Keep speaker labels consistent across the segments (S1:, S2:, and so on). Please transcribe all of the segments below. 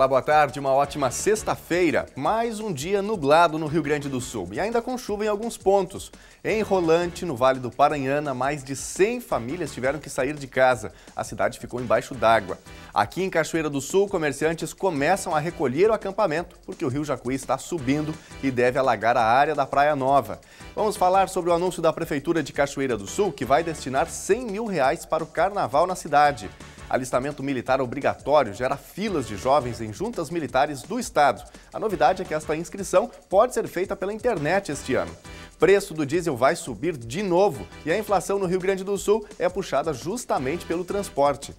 S1: Olá, boa tarde, uma ótima sexta-feira. Mais um dia nublado no Rio Grande do Sul e ainda com chuva em alguns pontos. Em Rolante, no Vale do Paranhana, mais de 100 famílias tiveram que sair de casa. A cidade ficou embaixo d'água. Aqui em Cachoeira do Sul, comerciantes começam a recolher o acampamento porque o Rio Jacuí está subindo e deve alagar a área da Praia Nova. Vamos falar sobre o anúncio da Prefeitura de Cachoeira do Sul que vai destinar 100 mil reais para o carnaval na cidade. Alistamento militar obrigatório gera filas de jovens em juntas militares do Estado. A novidade é que esta inscrição pode ser feita pela internet este ano. Preço do diesel vai subir de novo e a inflação no Rio Grande do Sul é puxada justamente pelo transporte.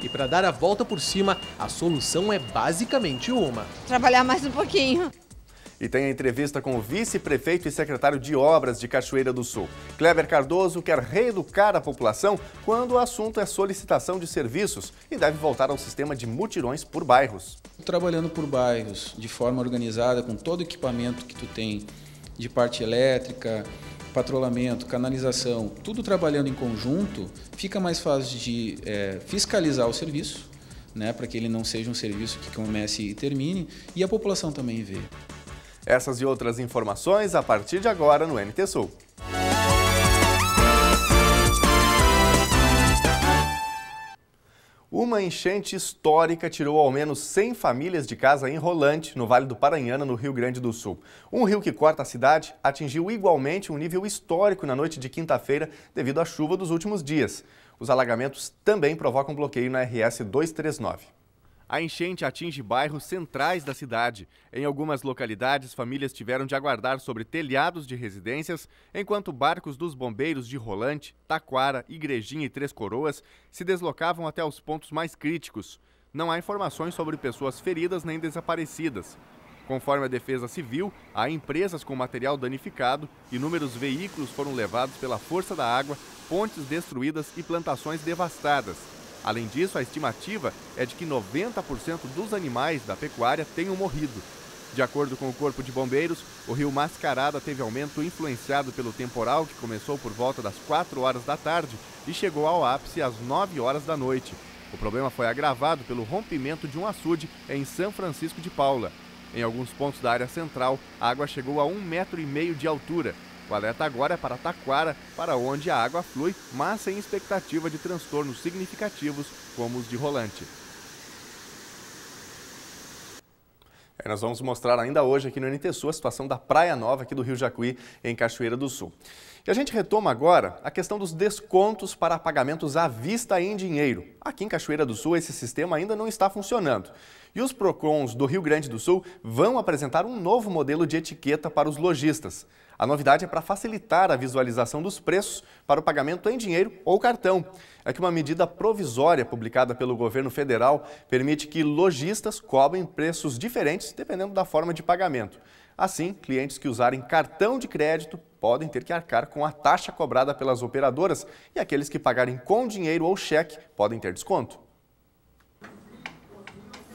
S1: E para dar a volta por cima, a solução é basicamente uma:
S2: trabalhar mais um pouquinho.
S1: E tem a entrevista com o vice-prefeito e secretário de Obras de Cachoeira do Sul. Kleber Cardoso quer reeducar a população quando o assunto é solicitação de serviços e deve voltar ao sistema de mutirões
S3: por bairros. Trabalhando por bairros de forma organizada, com todo o equipamento que tu tem de parte elétrica, patrulhamento, canalização, tudo trabalhando em conjunto, fica mais fácil de é, fiscalizar o serviço, né, para que ele não seja um serviço que comece e termine, e a população também vê. Essas e outras
S1: informações a partir de agora no NT Sul. Uma enchente histórica tirou ao menos 100 famílias de casa em Rolante, no Vale do Paranhana, no Rio Grande do Sul. Um rio que corta a cidade atingiu igualmente um nível histórico na noite de quinta-feira devido à chuva dos últimos dias. Os alagamentos também provocam bloqueio na RS 239. A enchente atinge bairros centrais da cidade. Em algumas localidades, famílias tiveram de aguardar sobre telhados de residências, enquanto barcos dos bombeiros de Rolante, Taquara, Igrejinha e Três Coroas se deslocavam até os pontos mais críticos. Não há informações sobre pessoas feridas nem desaparecidas. Conforme a Defesa Civil, há empresas com material danificado, inúmeros veículos foram levados pela força da água, pontes destruídas e plantações devastadas. Além disso, a estimativa é de que 90% dos animais da pecuária tenham morrido. De acordo com o Corpo de Bombeiros, o rio Mascarada teve aumento influenciado pelo temporal que começou por volta das 4 horas da tarde e chegou ao ápice às 9 horas da noite. O problema foi agravado pelo rompimento de um açude em São Francisco de Paula. Em alguns pontos da área central, a água chegou a um metro e meio de altura o alerta agora é para Taquara, para onde a água flui, mas sem expectativa de transtornos significativos como os de rolante. É, nós vamos mostrar ainda hoje aqui no NTSU a situação da Praia Nova aqui do Rio Jacuí, em Cachoeira do Sul. E a gente retoma agora a questão dos descontos para pagamentos à vista em dinheiro. Aqui em Cachoeira do Sul, esse sistema ainda não está funcionando. E os PROCONs do Rio Grande do Sul vão apresentar um novo modelo de etiqueta para os lojistas. A novidade é para facilitar a visualização dos preços para o pagamento em dinheiro ou cartão. É que uma medida provisória publicada pelo governo federal permite que lojistas cobrem preços diferentes dependendo da forma de pagamento. Assim, clientes que usarem cartão de crédito podem ter que arcar com a taxa cobrada pelas operadoras e aqueles que pagarem com dinheiro ou cheque podem ter desconto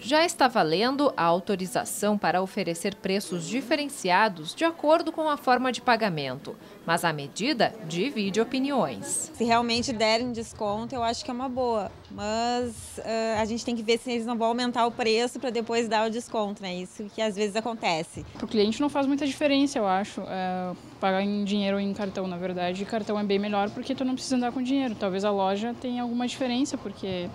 S4: já está valendo a autorização para oferecer preços diferenciados de
S5: acordo com a forma de pagamento, mas a medida divide opiniões. Se realmente derem desconto, eu acho que é uma boa, mas uh, a gente tem que ver se eles não vão aumentar o preço para depois dar o desconto, né? Isso que às vezes acontece.
S2: Para o cliente não faz muita diferença,
S5: eu acho, é, pagar em dinheiro ou em cartão, na verdade. cartão é bem melhor porque tu não precisa andar com dinheiro. Talvez a loja tenha alguma diferença, porque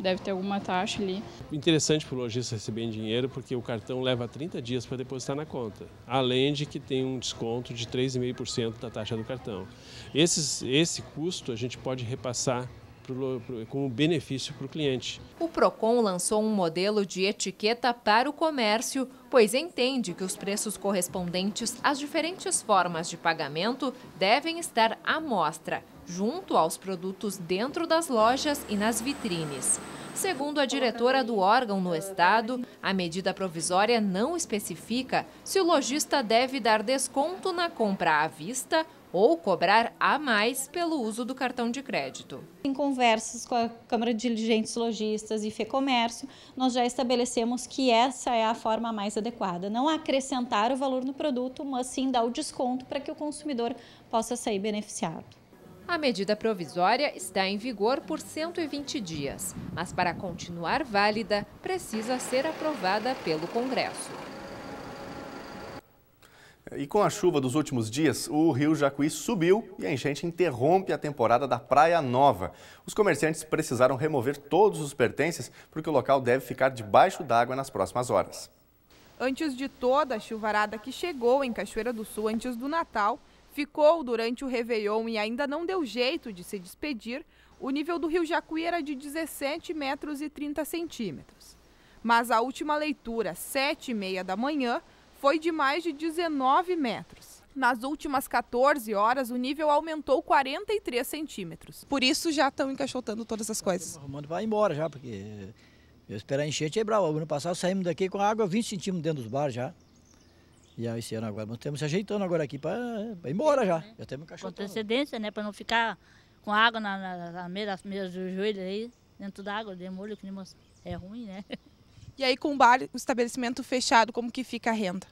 S5: deve ter alguma taxa ali.
S6: Interessante para o lojista receber em dinheiro, porque o cartão leva 30 dias para depositar na conta, além de que tem um desconto de 3,5% da taxa do cartão. Esses, esse custo a gente pode repassar como benefício para o cliente.
S4: O Procon lançou um modelo de etiqueta para o comércio, pois entende que os preços correspondentes às diferentes formas de pagamento devem estar à mostra junto aos produtos dentro das lojas e nas vitrines. Segundo a diretora do órgão no Estado, a medida provisória não especifica se o lojista deve dar desconto na compra à vista ou cobrar a mais pelo uso do cartão de
S5: crédito. Em conversas com a Câmara de Diligentes Lojistas e FEComércio, nós já estabelecemos que essa é a forma mais adequada. Não acrescentar o valor no produto, mas sim dar o desconto para que o consumidor possa sair beneficiado. A medida provisória
S4: está em vigor por 120 dias, mas para continuar válida, precisa ser aprovada pelo Congresso.
S1: E com a chuva dos últimos dias, o rio Jacuí subiu e a enchente interrompe a temporada da Praia Nova. Os comerciantes precisaram remover todos os pertences porque o local deve ficar debaixo d'água nas próximas horas.
S2: Antes de toda a chuvarada que chegou em Cachoeira do Sul antes do Natal, ficou durante o Réveillon e ainda não deu jeito de se despedir, o nível do rio Jacuí era de 17 metros e 30 centímetros. Mas a última leitura, 7 e meia da manhã, foi de mais de 19 metros. Nas últimas 14 horas, o nível aumentou 43 centímetros. Por isso já estão encaixotando todas as coisas. Arrumando vai embora já, porque eu esperar enchente é bravo.
S7: Ano passado saímos daqui com a água 20 centímetros dentro dos bares já. E aí esse ano agora, nós estamos se ajeitando agora aqui para ir embora já. Uhum. Já temos cachorro. Com
S2: antecedência, né? Para não ficar com água na, na, na meia meias do joelho aí, dentro da água, demolho, que é ruim, né? E aí com o bar, o estabelecimento fechado, como que fica a renda?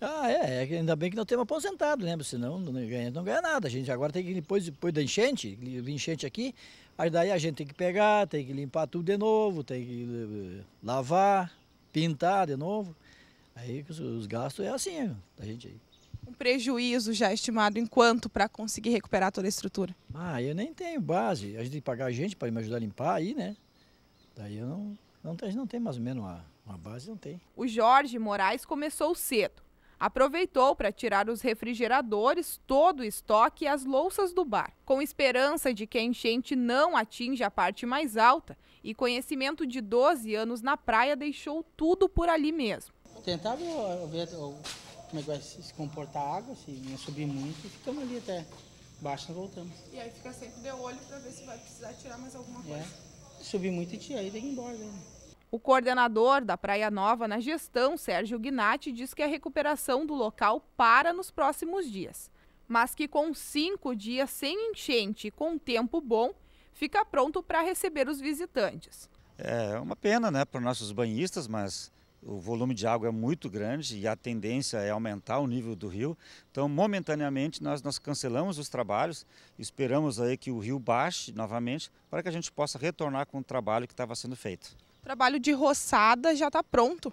S7: Ah, é, é ainda bem que nós temos aposentado, lembra? Né, senão não ganha, não ganha nada. A gente agora tem que, depois, depois da enchente, enchente aqui, aí daí a gente tem que pegar, tem que limpar tudo de novo, tem que eh, lavar, pintar de novo. Aí os gastos é assim, né, da gente aí.
S2: Um prejuízo já estimado em quanto para conseguir recuperar toda a estrutura?
S7: Ah, eu nem tenho base. A gente tem que pagar a gente para me ajudar a limpar aí, né? Daí eu não, não, a gente não tem mais ou menos uma, uma base, não tem.
S2: O Jorge Moraes começou cedo. Aproveitou para tirar os refrigeradores, todo o estoque e as louças do bar, com esperança de que a enchente não atinja a parte mais alta e conhecimento de 12 anos na praia deixou tudo por ali mesmo.
S3: Tentava ver, como é que vai se comportar a
S2: água, se não subir muito, e ficamos ali até baixo e voltamos. E aí fica sempre de olho para ver se vai precisar tirar mais alguma é. coisa. É. Subir muito e tirar, e ir embora. Né? O coordenador da Praia Nova na gestão, Sérgio Gnatti, diz que a recuperação do local para nos próximos dias, mas que com cinco dias sem enchente e com tempo bom, fica pronto para receber os visitantes.
S7: É uma pena né, para os nossos banhistas, mas o volume de água é muito grande e a tendência é aumentar o nível do rio. Então, momentaneamente, nós, nós cancelamos os trabalhos, esperamos aí que o rio baixe novamente para que a gente possa retornar com o trabalho que estava sendo feito.
S2: O trabalho de roçada já está pronto?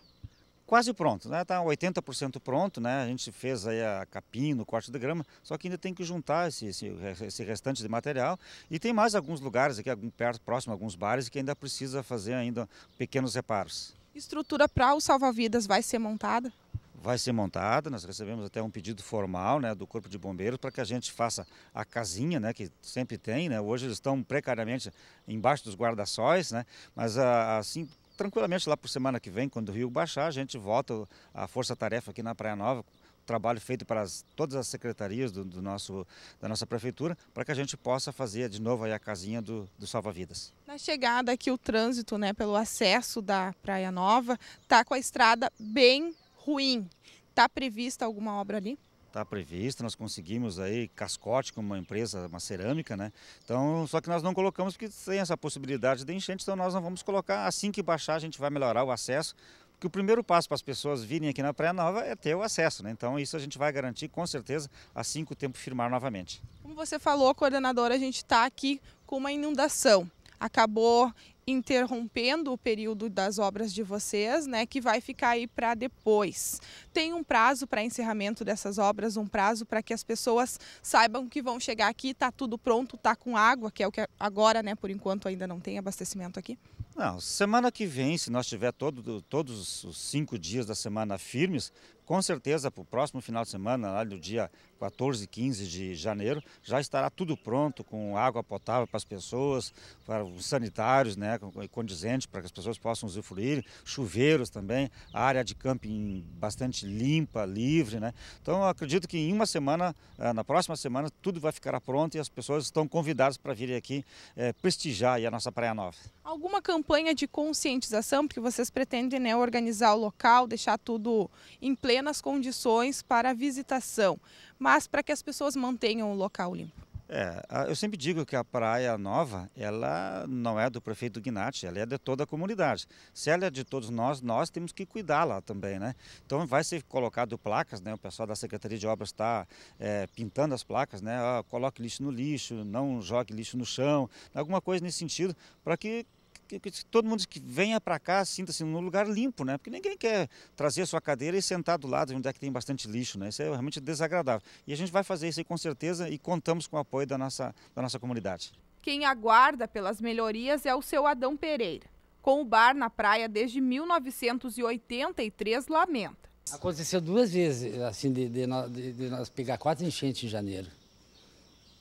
S7: Quase pronto, né? Está 80% pronto, né? A gente fez aí a capim, o corte da grama, só que ainda tem que juntar esse, esse, esse, restante de material. E tem mais alguns lugares aqui, algum, perto, próximo, alguns bares, que ainda precisa fazer ainda pequenos reparos.
S2: Estrutura para o salva-vidas vai ser montada?
S7: Vai ser montada, nós recebemos até um pedido formal né, do Corpo de Bombeiros para que a gente faça a casinha, né, que sempre tem, né, hoje eles estão precariamente embaixo dos guarda-sóis, né, mas ah, assim tranquilamente lá por semana que vem, quando o rio baixar, a gente volta a força-tarefa aqui na Praia Nova trabalho feito para as, todas as secretarias do, do, nosso, da nossa prefeitura, para que a gente possa fazer de novo a casinha do, do Salva-Vidas.
S2: Na chegada aqui, o trânsito né, pelo acesso da Praia Nova está com a estrada bem ruim. Está prevista alguma obra ali?
S7: Está prevista, nós conseguimos aí cascote com uma empresa, uma cerâmica, né? Então, só que nós não colocamos porque tem essa possibilidade de enchente, então nós não vamos colocar. Assim que baixar, a gente vai melhorar o acesso porque o primeiro passo para as pessoas virem aqui na Praia Nova é ter o acesso, né? Então isso a gente vai garantir com certeza assim que o tempo firmar novamente.
S2: Como você falou, coordenadora, a gente está aqui com uma inundação. Acabou interrompendo o período das obras de vocês, né, que vai ficar aí para depois. Tem um prazo para encerramento dessas obras, um prazo para que as pessoas saibam que vão chegar aqui, está tudo pronto, está com água, que é o que agora, né, por enquanto ainda não tem abastecimento aqui.
S7: Não, semana que vem, se nós tiver todo, todos os cinco dias da semana firmes, com certeza, para o próximo final de semana, lá do dia 14, 15 de janeiro, já estará tudo pronto, com água potável para as pessoas, para os sanitários, né, condizentes para que as pessoas possam usufruir, chuveiros também, área de camping bastante limpa, livre. Né? Então, acredito que em uma semana, eh, na próxima semana, tudo vai ficar pronto e as pessoas estão convidadas para virem aqui é, prestigiar a nossa Praia Nova.
S2: Alguma campanha de conscientização, porque vocês pretendem né, organizar o local, deixar tudo em pleno plenas condições para a visitação, mas para que as pessoas mantenham o local limpo.
S7: É, eu sempre digo que a Praia Nova, ela não é do prefeito Gnatti, ela é de toda a comunidade. Se ela é de todos nós, nós temos que cuidá-la também, né? Então vai ser colocado placas, né? O pessoal da Secretaria de Obras está é, pintando as placas, né? Ah, coloque lixo no lixo, não jogue lixo no chão, alguma coisa nesse sentido, para que que, que todo mundo que venha para cá sinta-se assim, num lugar limpo, né? Porque ninguém quer trazer a sua cadeira e sentar do lado onde é que tem bastante lixo, né? Isso é realmente desagradável. E a gente vai fazer isso aí com certeza e contamos com o apoio da nossa, da nossa comunidade.
S2: Quem aguarda pelas melhorias é o seu Adão Pereira. Com o bar na praia desde 1983, lamenta.
S7: Aconteceu duas vezes, assim, de, de, de, de nós pegar quatro enchentes em janeiro.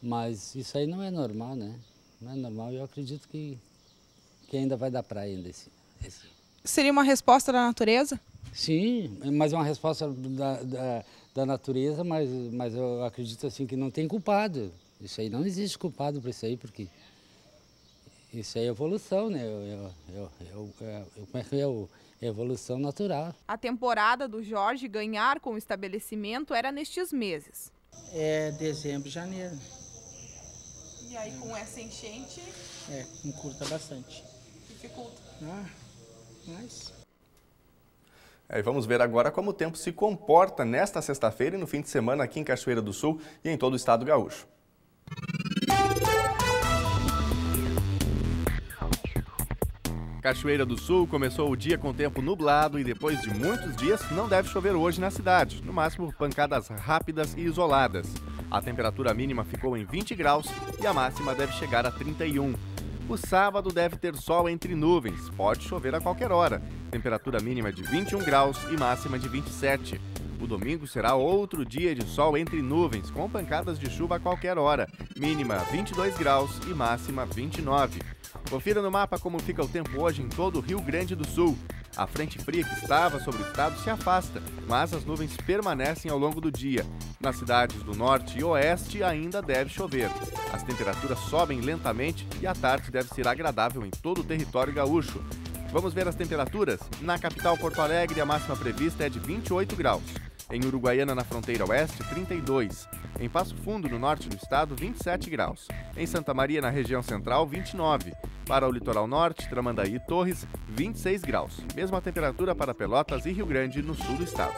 S7: Mas isso aí não é normal, né? Não é normal. Eu acredito que que ainda vai dar para ainda esse, esse, Seria uma resposta da natureza? Sim, é mas uma resposta da, da, da, natureza, mas, mas eu acredito assim que não tem culpado. Isso aí não existe culpado para isso aí, porque isso é evolução, né? Eu, eu, eu, como é que é o evolução natural.
S2: A temporada do Jorge ganhar com o estabelecimento era nestes meses.
S8: É dezembro, janeiro.
S2: E aí com essa enchente?
S3: É, encurta bastante dificulta. Ah, mas...
S1: É, vamos ver agora como o tempo se comporta nesta sexta-feira e no fim de semana aqui em Cachoeira do Sul e em todo o estado gaúcho. Cachoeira do Sul começou o dia com tempo nublado e depois de muitos dias não deve chover hoje na cidade, no máximo pancadas rápidas e isoladas. A temperatura mínima ficou em 20 graus e a máxima deve chegar a 31. O sábado deve ter sol entre nuvens, pode chover a qualquer hora. Temperatura mínima de 21 graus e máxima de 27. O domingo será outro dia de sol entre nuvens, com pancadas de chuva a qualquer hora. Mínima 22 graus e máxima 29. Confira no mapa como fica o tempo hoje em todo o Rio Grande do Sul. A frente fria que estava sobre o estado se afasta, mas as nuvens permanecem ao longo do dia. Nas cidades do norte e oeste ainda deve chover. As temperaturas sobem lentamente e a tarde deve ser agradável em todo o território gaúcho. Vamos ver as temperaturas? Na capital Porto Alegre, a máxima prevista é de 28 graus em Uruguaiana, na fronteira oeste, 32, em Passo Fundo, no norte do estado, 27 graus, em Santa Maria, na região central, 29, para o litoral norte, Tramandaí e Torres, 26 graus, mesma temperatura para Pelotas e Rio Grande, no sul do estado.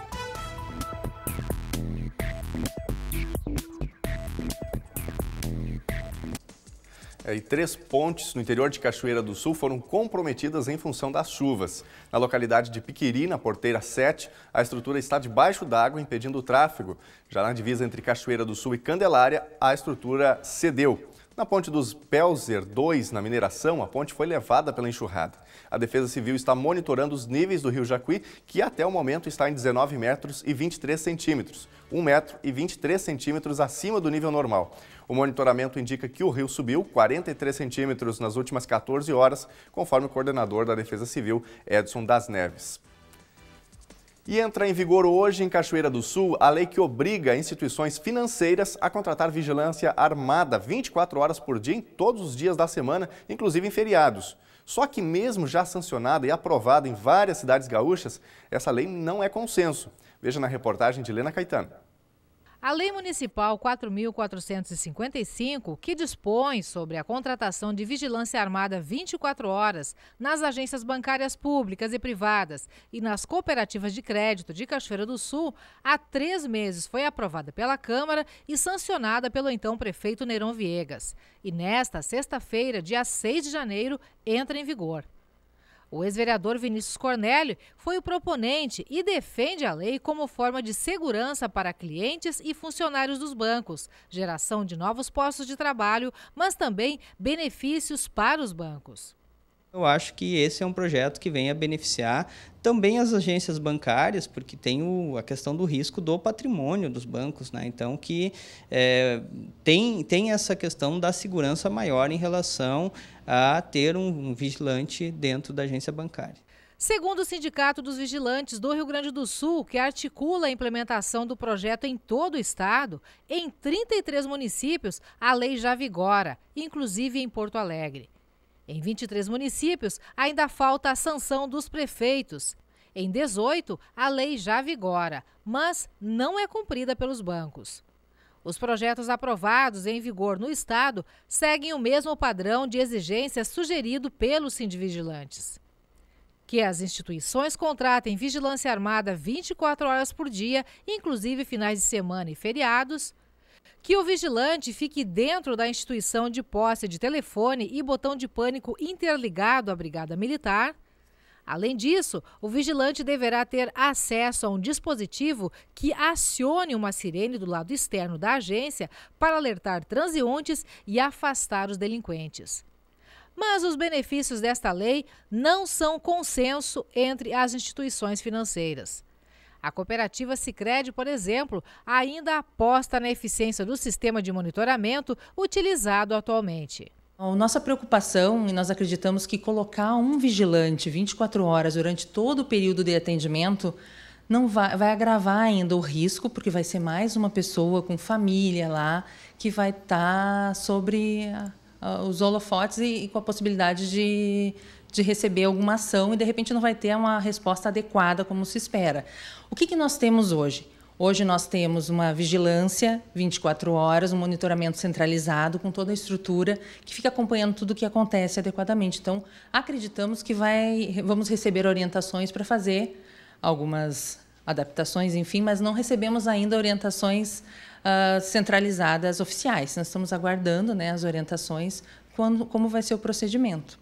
S1: É, e três pontes no interior de Cachoeira do Sul foram comprometidas em função das chuvas. Na localidade de Piquiri, na porteira 7, a estrutura está debaixo d'água, impedindo o tráfego. Já na divisa entre Cachoeira do Sul e Candelária, a estrutura cedeu. Na ponte dos Pelzer 2, na mineração, a ponte foi levada pela enxurrada. A Defesa Civil está monitorando os níveis do rio Jacuí, que até o momento está em 19 metros e 23 centímetros, 1 metro e 23 centímetros acima do nível normal. O monitoramento indica que o rio subiu 43 centímetros nas últimas 14 horas, conforme o coordenador da Defesa Civil, Edson das Neves. E entra em vigor hoje em Cachoeira do Sul a lei que obriga instituições financeiras a contratar vigilância armada 24 horas por dia em todos os dias da semana, inclusive em feriados. Só que mesmo já sancionada e aprovada em várias cidades gaúchas, essa lei não é consenso. Veja na reportagem de Helena Caetano.
S4: A Lei Municipal 4.455, que dispõe sobre a contratação de vigilância armada 24 horas nas agências bancárias públicas e privadas e nas cooperativas de crédito de Cachoeira do Sul, há três meses foi aprovada pela Câmara e sancionada pelo então prefeito Neirão Viegas. E nesta sexta-feira, dia 6 de janeiro, entra em vigor. O ex-vereador Vinícius Cornélio foi o proponente e defende a lei como forma de segurança para clientes e funcionários dos bancos, geração de novos postos de trabalho, mas também benefícios para os bancos.
S9: Eu acho que esse é um projeto que vem a beneficiar também as agências bancárias, porque tem o, a questão do risco do patrimônio dos bancos, né? Então, que é, tem, tem essa questão da segurança maior em relação a ter um, um vigilante dentro da agência bancária.
S4: Segundo o Sindicato dos Vigilantes do Rio Grande do Sul, que articula a implementação do projeto em todo o estado, em 33 municípios a lei já vigora, inclusive em Porto Alegre. Em 23 municípios, ainda falta a sanção dos prefeitos. Em 18, a lei já vigora, mas não é cumprida pelos bancos. Os projetos aprovados em vigor no Estado seguem o mesmo padrão de exigência sugerido pelos sindivigilantes. Que as instituições contratem vigilância armada 24 horas por dia, inclusive finais de semana e feriados, que o vigilante fique dentro da instituição de posse de telefone e botão de pânico interligado à Brigada Militar. Além disso, o vigilante deverá ter acesso a um dispositivo que acione uma sirene do lado externo da agência para alertar transeuntes e afastar os delinquentes. Mas os benefícios desta lei não são consenso entre as instituições financeiras. A cooperativa Sicredi, por exemplo, ainda aposta na eficiência do sistema de monitoramento utilizado atualmente. A nossa
S8: preocupação, e nós acreditamos que colocar um vigilante 24 horas durante todo o período de atendimento não vai, vai agravar ainda o risco, porque vai ser mais uma pessoa com família lá que vai estar tá sobre os holofotes e, e com a possibilidade de, de receber alguma ação e de repente não vai ter uma resposta adequada como se espera. O que, que nós temos hoje? Hoje nós temos uma vigilância 24 horas, um monitoramento centralizado com toda a estrutura que fica acompanhando tudo o que acontece adequadamente. Então, acreditamos que vai, vamos receber orientações para fazer algumas adaptações, enfim, mas não recebemos ainda orientações uh, centralizadas oficiais. Nós estamos aguardando né, as orientações quando, como vai ser o procedimento.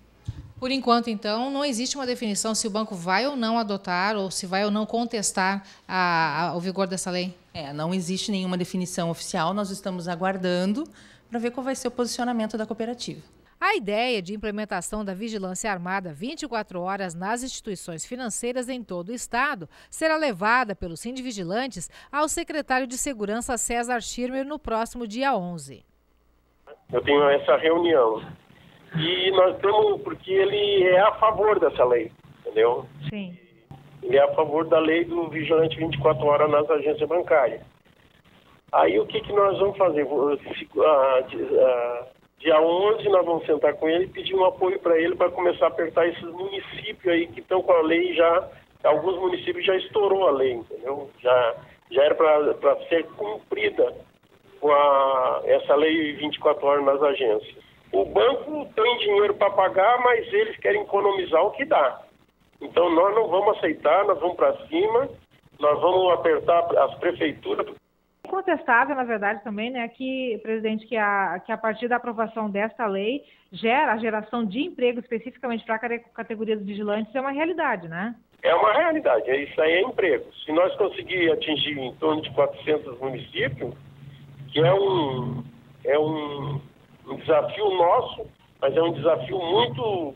S4: Por enquanto, então, não existe uma definição se o banco vai ou não adotar ou se vai ou não contestar a, a, o vigor dessa lei? É, não existe nenhuma definição
S8: oficial, nós estamos aguardando para ver qual vai ser o posicionamento da cooperativa.
S4: A ideia de implementação da vigilância armada 24 horas nas instituições financeiras em todo o estado será levada pelos sindivigilantes ao secretário de Segurança César Schirmer no próximo dia 11.
S10: Eu tenho essa reunião e nós temos, porque ele é a favor dessa lei, entendeu? Sim. Ele é a favor da lei do vigilante 24 horas nas agências bancárias. Aí o que, que nós vamos fazer? Ah, ah, dia 11 nós vamos sentar com ele e pedir um apoio para ele para começar a apertar esses municípios aí que estão com a lei já. Alguns municípios já estourou a lei, entendeu? Já, já era para ser cumprida com a, essa lei 24 horas nas agências. O banco tem dinheiro para pagar, mas eles querem economizar o que dá. Então nós não vamos aceitar, nós vamos para cima, nós vamos apertar as prefeituras.
S4: Incontestável, na verdade, também, né, que, presidente, que a, que a partir da aprovação desta lei gera a geração de emprego especificamente para a categoria dos vigilantes é uma realidade, né?
S10: É uma realidade, é isso aí é emprego. Se nós conseguirmos atingir em torno de 400 municípios, que é um, é um um desafio nosso, mas é um desafio muito,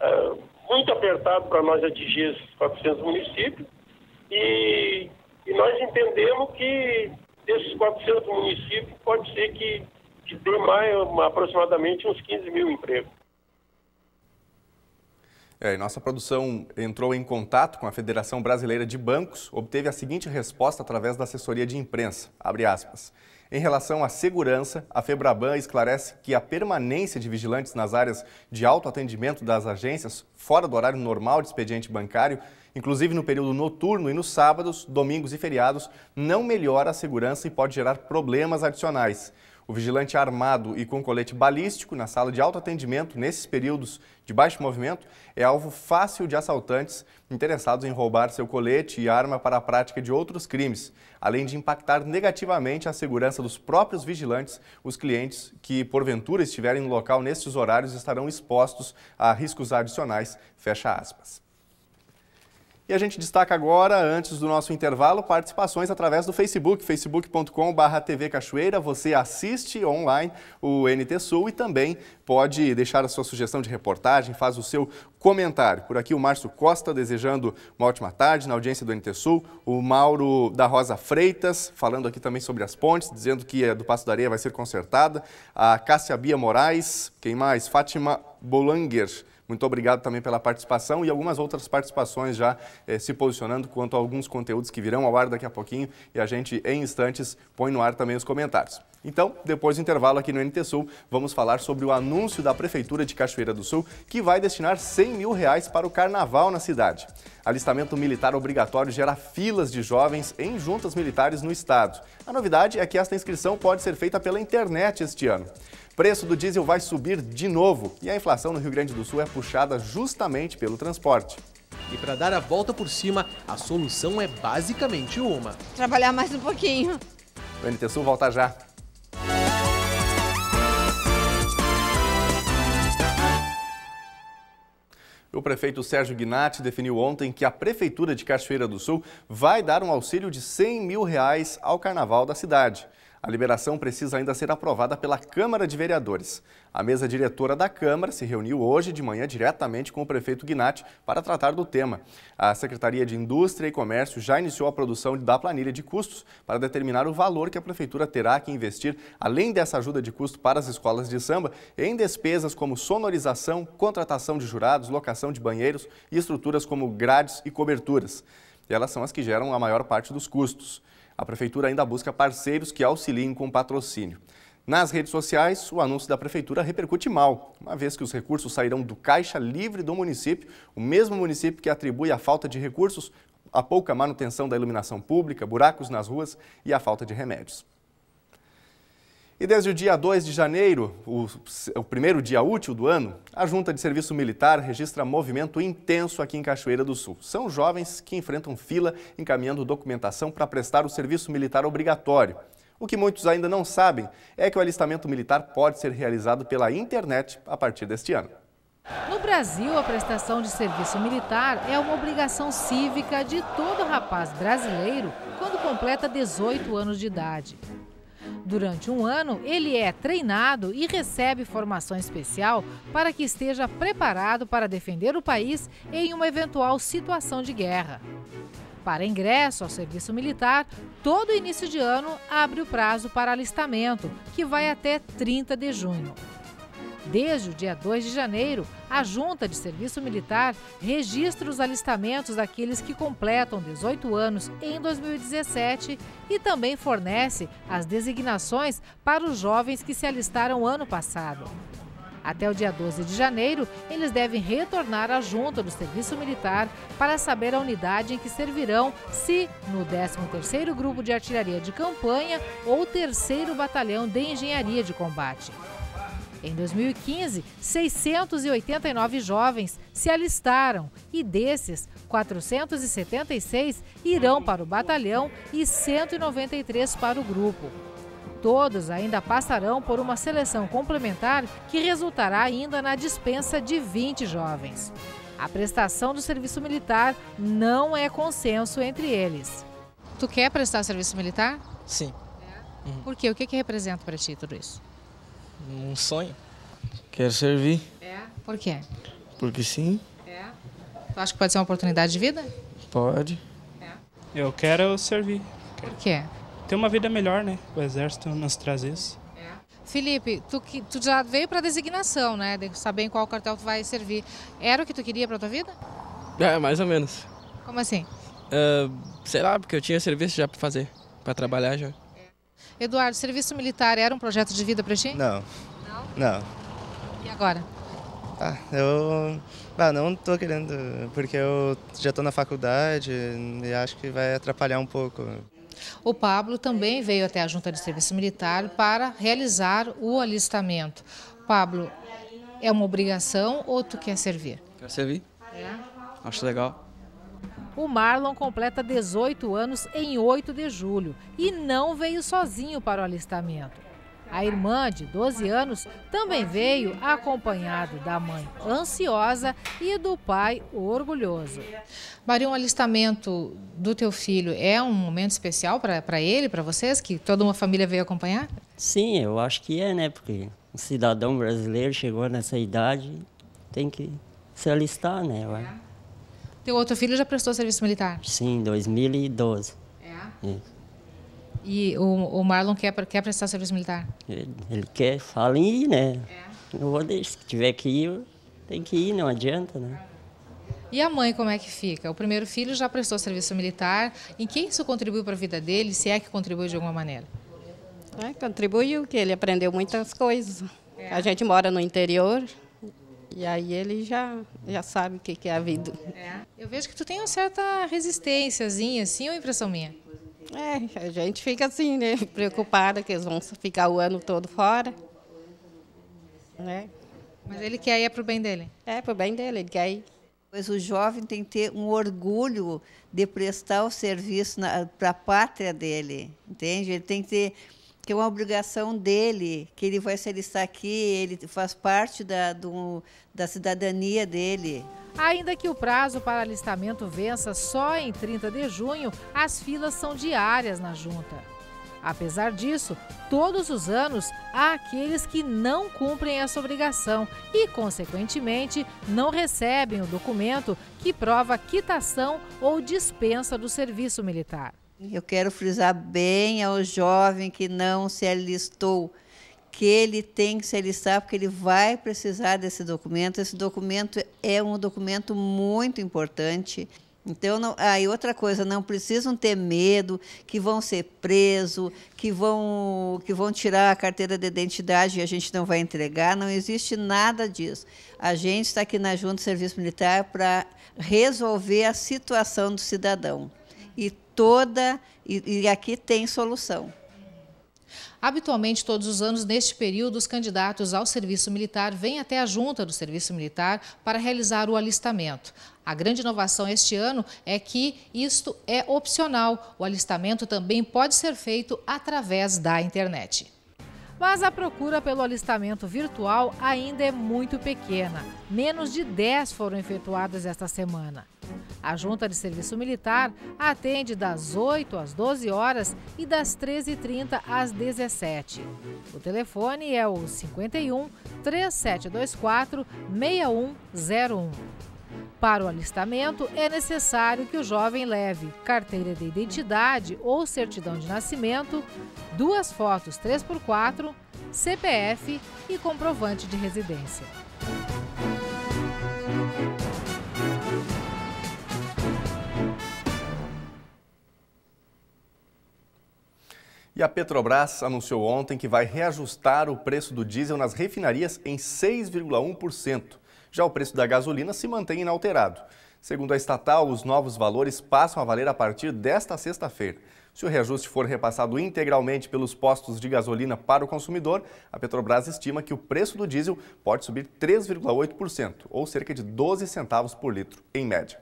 S10: é, muito apertado para nós atingir esses 400 municípios. E, e nós entendemos que desses 400 municípios pode ser que, que dê mais, aproximadamente uns 15 mil empregos.
S1: É, nossa produção entrou em contato com a Federação Brasileira de Bancos, obteve a seguinte resposta através da assessoria de imprensa, abre aspas. Em relação à segurança, a Febraban esclarece que a permanência de vigilantes nas áreas de autoatendimento das agências, fora do horário normal de expediente bancário, inclusive no período noturno e nos sábados, domingos e feriados, não melhora a segurança e pode gerar problemas adicionais. O vigilante armado e com colete balístico na sala de alto atendimento, nesses períodos de baixo movimento, é alvo fácil de assaltantes interessados em roubar seu colete e arma para a prática de outros crimes, além de impactar negativamente a segurança dos próprios vigilantes. Os clientes que, porventura, estiverem no local nesses horários estarão expostos a riscos adicionais. Fecha aspas. E a gente destaca agora, antes do nosso intervalo, participações através do Facebook, facebook.com.br TV Cachoeira. Você assiste online o NT Sul e também pode deixar a sua sugestão de reportagem, faz o seu comentário. Por aqui o Márcio Costa desejando uma ótima tarde na audiência do NT Sul. O Mauro da Rosa Freitas falando aqui também sobre as pontes, dizendo que a do Passo da Areia vai ser consertada. A Cássia Bia Moraes, quem mais? Fátima Bolanger muito obrigado também pela participação e algumas outras participações já eh, se posicionando quanto a alguns conteúdos que virão ao ar daqui a pouquinho e a gente, em instantes, põe no ar também os comentários. Então, depois do intervalo aqui no NT Sul, vamos falar sobre o anúncio da Prefeitura de Cachoeira do Sul, que vai destinar 100 mil reais para o carnaval na cidade. Alistamento militar obrigatório gera filas de jovens em juntas militares no estado. A novidade é que esta inscrição pode ser feita pela internet este ano. Preço do diesel vai subir de novo e a inflação no Rio Grande do Sul é puxada justamente pelo transporte. E para dar a volta por cima, a solução é basicamente uma:
S2: trabalhar mais um pouquinho.
S1: O NT Sul volta já. O prefeito Sérgio Gnatti definiu ontem que a Prefeitura de Cachoeira do Sul vai dar um auxílio de 100 mil reais ao carnaval da cidade. A liberação precisa ainda ser aprovada pela Câmara de Vereadores. A mesa diretora da Câmara se reuniu hoje de manhã diretamente com o prefeito Gnatti para tratar do tema. A Secretaria de Indústria e Comércio já iniciou a produção da planilha de custos para determinar o valor que a prefeitura terá que investir, além dessa ajuda de custo para as escolas de samba, em despesas como sonorização, contratação de jurados, locação de banheiros e estruturas como grades e coberturas. E elas são as que geram a maior parte dos custos. A Prefeitura ainda busca parceiros que auxiliem com patrocínio. Nas redes sociais, o anúncio da Prefeitura repercute mal, uma vez que os recursos sairão do caixa livre do município, o mesmo município que atribui a falta de recursos a pouca manutenção da iluminação pública, buracos nas ruas e a falta de remédios. E desde o dia 2 de janeiro, o, o, primeiro dia útil do ano, a Junta de Serviço Militar registra movimento intenso aqui em Cachoeira do Sul. São jovens que enfrentam fila encaminhando documentação para prestar o serviço militar obrigatório. O que muitos ainda não sabem é que o alistamento militar pode ser realizado pela internet a partir deste ano.
S4: No Brasil, a prestação de serviço militar é uma obrigação cívica de todo rapaz brasileiro quando completa 18 anos de idade. Durante um ano, ele é treinado e recebe formação especial para que esteja preparado para defender o país em uma eventual situação de guerra. Para ingresso ao serviço militar, todo início de ano abre o prazo para alistamento, que vai até 30 de junho. Desde o dia 2 de janeiro, a Junta de Serviço Militar registra os alistamentos daqueles que completam 18 anos em 2017 e também fornece as designações para os jovens que se alistaram ano passado. Até o dia 12 de janeiro, eles devem retornar à junta do Serviço Militar para saber a unidade em que servirão, se no 13º Grupo de Artilharia de Campanha ou 3 Batalhão de Engenharia de Combate. Em 2015, 689 jovens se alistaram e desses, 476 irão para o batalhão e 193 para o grupo. Todos ainda passarão por uma seleção complementar que resultará ainda na dispensa de 20 jovens. A prestação do serviço militar não é consenso entre eles. Tu quer prestar serviço militar?
S7: Sim. Uhum.
S4: Por quê? O que, que representa para ti tudo isso?
S1: Um sonho.
S7: Quero servir.
S4: É? Por quê?
S7: Porque sim. É?
S4: Tu acha que pode ser uma oportunidade de vida?
S7: Pode.
S1: É. Eu quero servir. Por quê? Ter uma vida melhor, né? O exército nos traz isso. É.
S4: Felipe, tu, que, tu já veio para designação, né? De saber em qual cartel tu vai servir. Era o que tu queria para tua vida?
S3: É, mais ou menos. Como assim? Uh, sei lá, porque eu tinha serviço já para fazer, para trabalhar já.
S4: Eduardo, serviço militar era um projeto de vida para ti? Não. Não? Não. E agora?
S8: Ah, eu ah, não estou querendo, porque eu já estou na faculdade e acho que vai atrapalhar um pouco.
S4: O Pablo também veio até a Junta de Serviço Militar para realizar o alistamento. Pablo, é uma obrigação ou tu quer servir? Quer servir. É?
S5: Acho legal.
S4: O Marlon completa 18 anos em 8 de julho e não veio sozinho para o alistamento. A irmã, de 12 anos, também veio acompanhado da mãe ansiosa e do pai orgulhoso. Maria, um alistamento do teu filho é um momento especial para ele, para vocês, que toda uma família veio acompanhar?
S5: Sim, eu acho que é, né? Porque um cidadão brasileiro chegou nessa idade, tem que se alistar, né?
S4: Teu outro filho já prestou serviço militar?
S5: Sim, 2012. É? Isso.
S4: E o, o Marlon quer, quer prestar serviço militar?
S5: Ele, ele quer, fala em ir, né? É. Eu vou deixar, se tiver que ir, tem que ir, não adianta, né?
S4: E a mãe, como é que fica? O primeiro filho já prestou serviço militar. Em quem isso contribuiu para a vida dele, se é que contribui de alguma maneira?
S9: É, contribuiu, que ele aprendeu muitas coisas. É. A gente mora no interior, e aí ele já, já sabe o que, é a vida.
S4: É. Eu vejo que tu tem uma certa resistênciazinha, assim, ou impressão minha? É, a gente fica assim, né? Preocupada que eles vão ficar o ano todo fora. Né? Mas ele quer ir é pro
S9: bem dele? É, pro bem dele, ele quer ir. Pois o jovem tem que ter um orgulho de prestar o serviço para a pátria dele, entende? Ele tem que ter que é uma obrigação dele, que ele vai se alistar aqui, ele faz parte da, do, da cidadania dele. Ainda que o prazo para alistamento vença só em
S4: 30 de junho, as filas são diárias na junta. Apesar disso, todos os anos há aqueles que não cumprem essa obrigação e, consequentemente, não recebem o documento que prova quitação ou dispensa
S9: do serviço militar. Eu quero frisar bem ao jovem que não se alistou, que ele tem que se alistar, porque ele vai precisar desse documento. Esse documento é um documento muito importante. Então, não, aí outra coisa, não precisam ter medo que vão ser presos, que vão, que vão tirar a carteira de identidade e a gente não vai entregar. Não existe nada disso. A gente está aqui na Junta de Serviço Militar para resolver a situação do cidadão. E toda e, e aqui tem solução.
S4: Habitualmente, todos os anos, neste período, os candidatos ao serviço militar vêm até a junta do serviço militar para realizar o alistamento. A grande inovação este ano é que isto é opcional. O alistamento também pode ser feito através da internet mas a procura pelo alistamento virtual ainda é muito pequena. Menos de 10 foram efetuadas esta semana. A Junta de Serviço Militar atende das 8 às 12 horas e das 13h30 às 17 h O telefone é o 51 3724 6101. Para o alistamento, é necessário que o jovem leve carteira de identidade ou certidão de nascimento, duas fotos 3x4, CPF e comprovante de residência.
S1: E a Petrobras anunciou ontem que vai reajustar o preço do diesel nas refinarias em 6,1%. Já o preço da gasolina se mantém inalterado. Segundo a estatal, os novos valores passam a valer a partir desta sexta-feira. Se o reajuste for repassado integralmente pelos postos de gasolina para o consumidor, a Petrobras estima que o preço do diesel pode subir 3,8%, ou cerca de 12 centavos por litro, em média.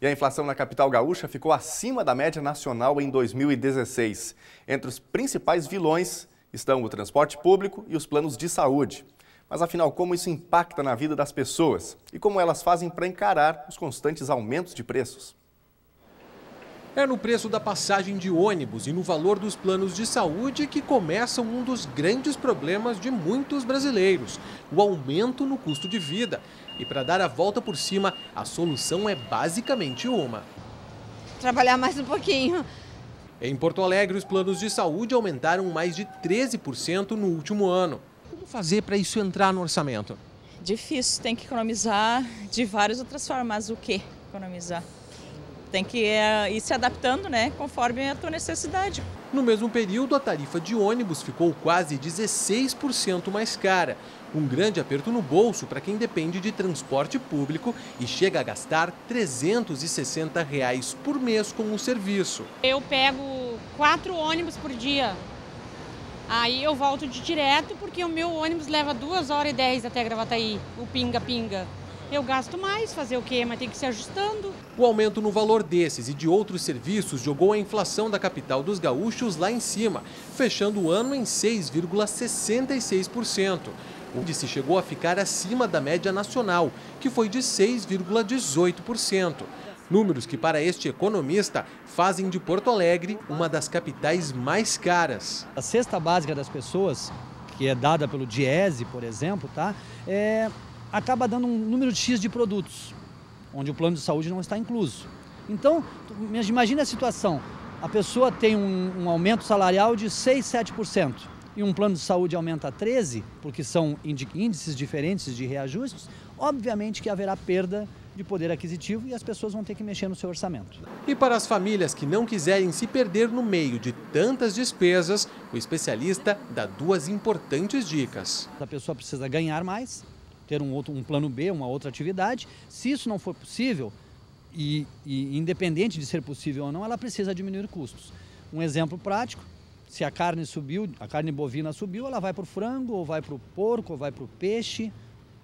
S1: E a inflação na capital gaúcha ficou acima da média nacional em 2016. Entre os principais vilões estão o transporte público e os planos de saúde. Mas afinal, como isso impacta na vida das pessoas e como elas fazem para encarar os constantes aumentos de preços? É no preço da passagem
S6: de ônibus e no valor dos planos de saúde que começam um dos grandes problemas de muitos brasileiros: o aumento no custo de vida. E para dar a volta por cima, a solução é basicamente uma:
S2: trabalhar mais um pouquinho.
S6: Em Porto Alegre, os planos de saúde aumentaram mais de 13% no último ano fazer para isso entrar no orçamento?
S5: Difícil, tem que economizar de várias outras formas. O que economizar? Tem que é, ir se adaptando né, conforme a tua necessidade.
S6: No mesmo período, a tarifa de ônibus ficou quase 16% mais cara. Um grande aperto no bolso para quem depende de transporte público e chega a gastar R$ 360 reais por mês com o serviço.
S5: Eu pego quatro ônibus por dia Aí eu volto de direto porque o meu ônibus leva 2 horas e 10 até Gravataí, o pinga-pinga. Eu gasto mais, fazer o quê? Mas tem que se ajustando.
S6: O aumento no valor desses e de outros serviços jogou a inflação da capital dos gaúchos lá em cima, fechando o ano em 6,66%. O índice chegou a ficar acima da média nacional, que foi de 6,18%. Números que, para este economista, fazem de Porto Alegre uma das capitais mais caras.
S7: A cesta básica das pessoas, que é dada pelo Diese, por exemplo, tá? É, acaba dando um número X de produtos, onde o plano de saúde não está incluso. Então, imagina a situação. A pessoa tem um, um aumento salarial de 6, 7% e um plano de saúde aumenta 13, porque são índices diferentes de reajustes, obviamente que haverá perda de poder aquisitivo e as pessoas vão ter que mexer no seu orçamento.
S6: E para as famílias que não quiserem se perder no meio de tantas despesas, o especialista dá duas importantes dicas. A pessoa precisa ganhar mais,
S7: ter um outro um plano B, uma outra atividade. Se isso não for possível, e, e independente de ser possível ou não, ela precisa diminuir custos. Um exemplo prático, se a carne subiu, a carne bovina subiu, ela vai para o frango, ou vai para o porco, ou vai para o peixe.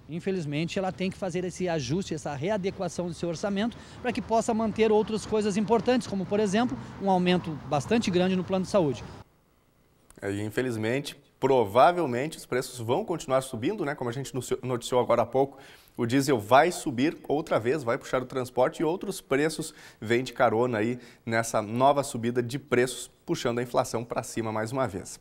S7: Infelizmente, ela tem que fazer esse ajuste, essa readequação do seu orçamento para que possa manter outras coisas importantes, como, por exemplo, um aumento bastante grande no plano de saúde.
S1: É, infelizmente, provavelmente os preços vão continuar subindo, né? Como a gente noticiou agora há pouco, o diesel vai subir outra vez, vai puxar o transporte e outros preços vêm de carona aí nessa nova subida de preços, puxando a inflação para cima mais uma vez.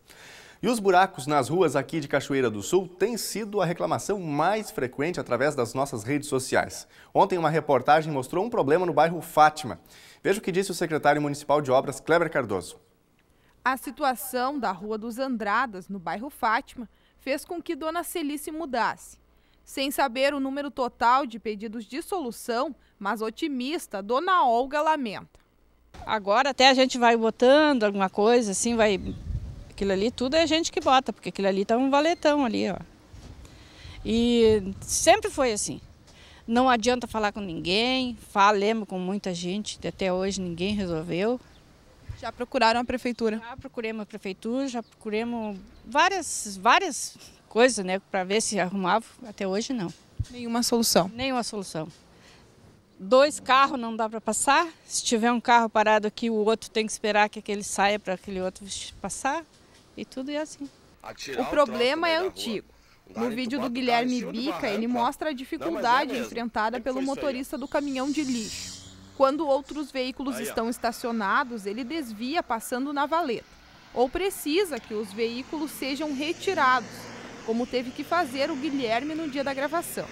S1: E os buracos nas ruas aqui de Cachoeira do Sul têm sido a reclamação mais frequente através das nossas redes sociais. Ontem uma reportagem mostrou um problema no bairro Fátima. Veja o que disse o secretário municipal de obras, Kleber Cardoso.
S2: A situação da Rua dos Andradas, no bairro Fátima, fez com que Dona Celice se mudasse. Sem saber o número total de pedidos de solução, mas otimista, Dona Olga lamenta. Agora até a gente vai botando alguma coisa, assim, vai Aquilo ali tudo é gente que bota, porque aquilo ali tá um valetão ali, ó. E sempre foi assim. Não adianta falar com ninguém, falemos com muita gente, até hoje ninguém resolveu. Já procuraram a prefeitura? Já procuremos a prefeitura, já procuremos várias, várias coisas, né, para ver se arrumava, até hoje não. Nenhuma solução? Nenhuma solução. Dois carros não dá para passar, se tiver um carro parado aqui, o outro tem que esperar que aquele saia para aquele outro passar. E tudo é assim.
S7: Atirar o problema o é antigo.
S2: No vídeo do Guilherme Bica, ele mostra a dificuldade é enfrentada pelo motorista aí, do caminhão de lixo. Quando outros veículos aí, estão estacionados, ele desvia passando na valeta. Ou precisa que os veículos sejam retirados, como teve que fazer o Guilherme no dia da gravação.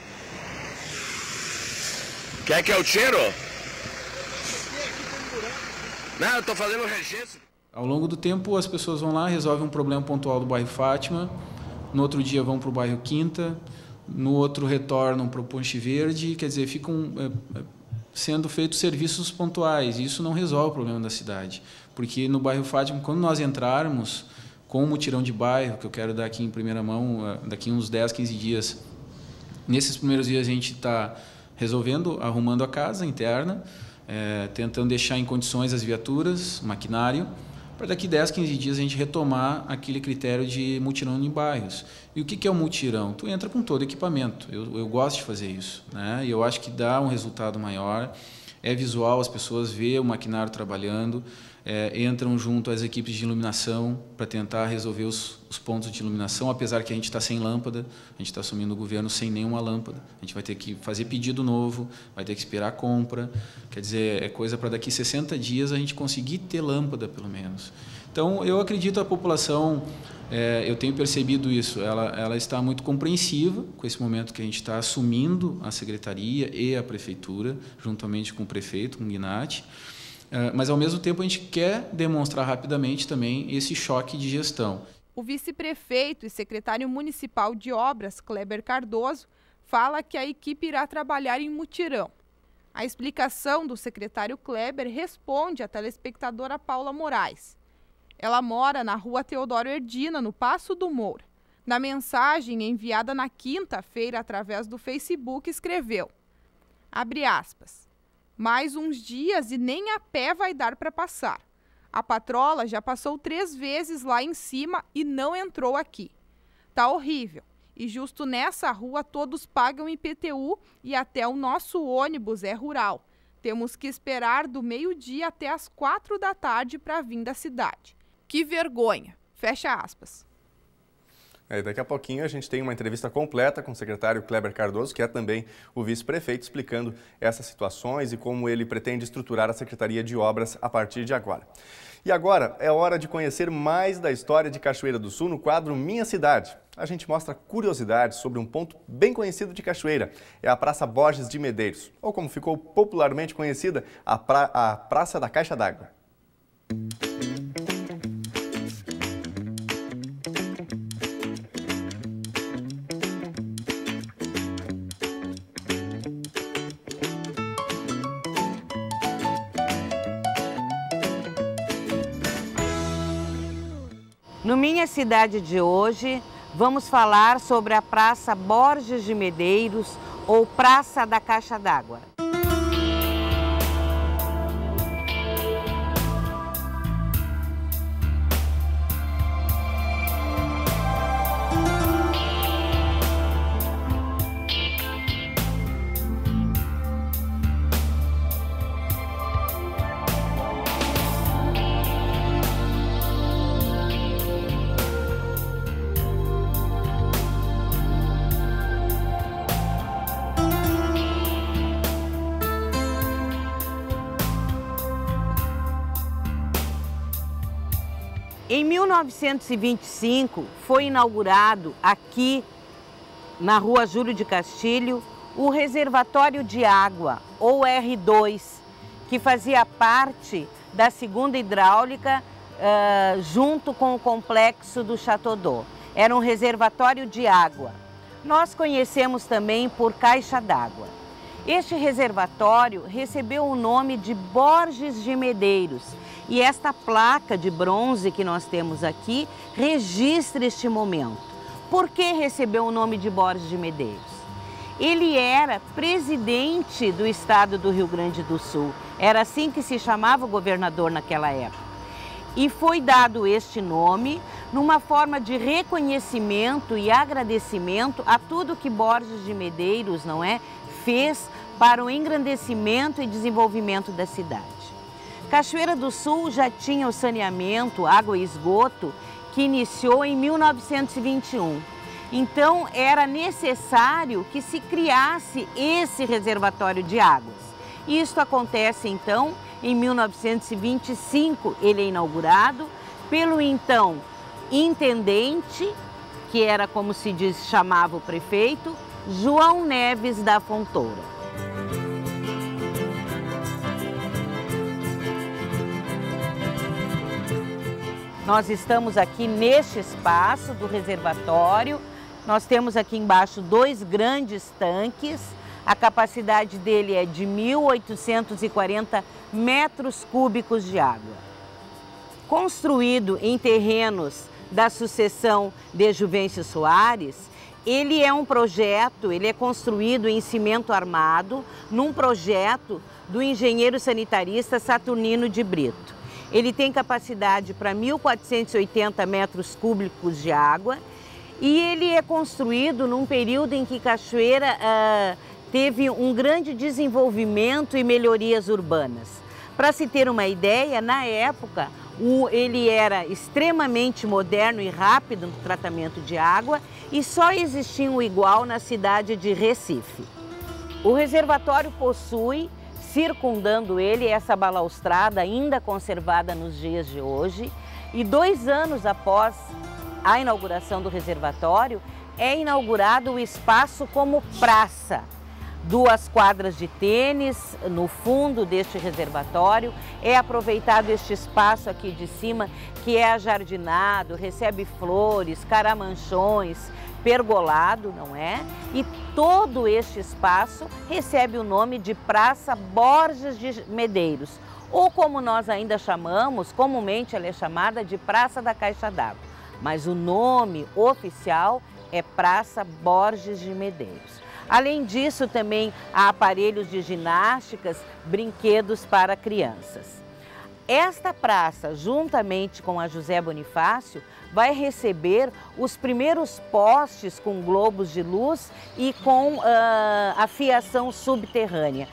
S3: Quer que eu tiro? Não, eu tô fazendo registro. Ao longo do tempo, as pessoas vão lá, resolvem um problema pontual do bairro Fátima, no outro dia vão para o bairro Quinta, no outro retornam para o Ponte Verde, quer dizer, ficam é, sendo feitos serviços pontuais. E isso não resolve o problema da cidade, porque no bairro Fátima, quando nós entrarmos com o mutirão de bairro, que eu quero dar aqui em primeira mão, eh, daqui uns 10, 15 dias, nesses primeiros dias a gente está resolvendo, arrumando a casa interna, é, tentando deixar em condições as viaturas, maquinário, para daqui 10, 15 dias a gente retomar aquele critério de mutirão em bairros. E o que, que é o mutirão? Tu entra com todo equipamento. Eu, eu gosto de fazer isso. Né? E eu acho que dá um resultado maior é visual, as pessoas veem o maquinário trabalhando, é, entram junto às equipes de iluminação para tentar resolver os, os, pontos de iluminação, apesar que a gente está sem lâmpada, a gente está assumindo o governo sem nenhuma lâmpada, a gente vai ter que fazer pedido novo, vai ter que esperar a compra, quer dizer, é coisa para daqui 60 dias a gente conseguir ter lâmpada, pelo menos. Então, eu acredito a população, é, eu tenho percebido isso, ela, ela está muito compreensiva com esse momento que a gente está assumindo a secretaria e a prefeitura, juntamente com o prefeito, com o Minati eh, mas ao mesmo tempo a gente quer demonstrar rapidamente também esse choque de gestão.
S2: O vice-prefeito e secretário municipal de obras, Kleber Cardoso, fala que a equipe irá trabalhar em mutirão. A explicação do secretário Kleber responde à telespectadora Paula Moraes. Ela mora na rua Teodoro Erdina, no Passo do Moura. Na mensagem enviada na quinta-feira através do Facebook, escreveu: Abre aspas. Mais uns dias e nem a pé vai dar para passar. A patrola já passou três vezes lá em cima e não entrou aqui. Tá horrível. E justo nessa rua todos pagam IPTU e até o nosso ônibus é rural. Temos que esperar do meio-dia até as quatro da tarde para vir da cidade. Que vergonha. Fecha aspas.
S1: É, daqui a pouquinho a gente tem uma entrevista completa com o secretário Kleber Cardoso, que é também o vice-prefeito, explicando essas situações e como ele pretende estruturar a Secretaria de Obras a partir de agora. E agora é hora de conhecer mais da história de Cachoeira do Sul no quadro Minha Cidade. A gente mostra curiosidades sobre um ponto bem conhecido de Cachoeira, é a Praça Borges de Medeiros, ou como ficou popularmente conhecida, a, pra... a Praça da Caixa d'Água.
S9: Cidade de hoje, vamos falar sobre a Praça Borges de Medeiros ou Praça da Caixa d'Água. 1925 foi inaugurado aqui na Rua Júlio de Castilho o Reservatório de Água, ou R2, que fazia parte da segunda hidráulica uh, junto com o complexo do Chateau d'Eau. Era um reservatório de água. Nós conhecemos também por caixa d'água. Este reservatório recebeu o nome de Borges de Medeiros e esta placa de bronze que nós temos aqui registra este momento. Por que recebeu o nome de Borges de Medeiros? Ele era presidente do estado do Rio Grande do Sul, era assim que se chamava o governador naquela época. E foi dado este nome numa forma de reconhecimento e agradecimento a tudo que Borges de Medeiros, não é, fez para o engrandecimento e desenvolvimento da cidade. Cachoeira do Sul já tinha o saneamento, água e esgoto, que iniciou em 1921. Então era necessário que se criasse esse reservatório de águas. Isto acontece então em 1925, ele é inaugurado pelo então intendente, que era como se diz, chamava o prefeito, João Neves da Fontoura. Nós estamos aqui neste espaço do reservatório. Nós temos aqui embaixo dois grandes tanques. A capacidade dele é de 1.840 metros cúbicos de água. Construído em terrenos da sucessão de Juvencio Soares, ele é um projeto, ele é construído em cimento armado, num projeto do engenheiro sanitarista Saturnino de Brito. Ele tem capacidade para 1.480 metros cúbicos de água e ele é construído num período em que Cachoeira ah, teve um grande desenvolvimento e melhorias urbanas. Para se ter uma ideia, na época o, ele era extremamente moderno e rápido no tratamento de água e só existia um igual na cidade de Recife. O reservatório possui, circundando ele, essa balaustrada ainda conservada nos dias de hoje. E dois anos após a inauguração do reservatório, é inaugurado o espaço como praça duas quadras de tênis no fundo deste reservatório. É aproveitado este espaço aqui de cima, que é ajardinado, recebe flores, caramanchões, pergolado, não é? E todo este espaço recebe o nome de Praça Borges de Medeiros, ou como nós ainda chamamos, comumente ela é chamada de Praça da Caixa d'Água. Mas o nome oficial é Praça Borges de Medeiros. Além disso, também há aparelhos de ginásticas, brinquedos para crianças. Esta praça, juntamente com a José Bonifácio, vai receber os primeiros postes com globos de luz e com uh, a fiação subterrânea.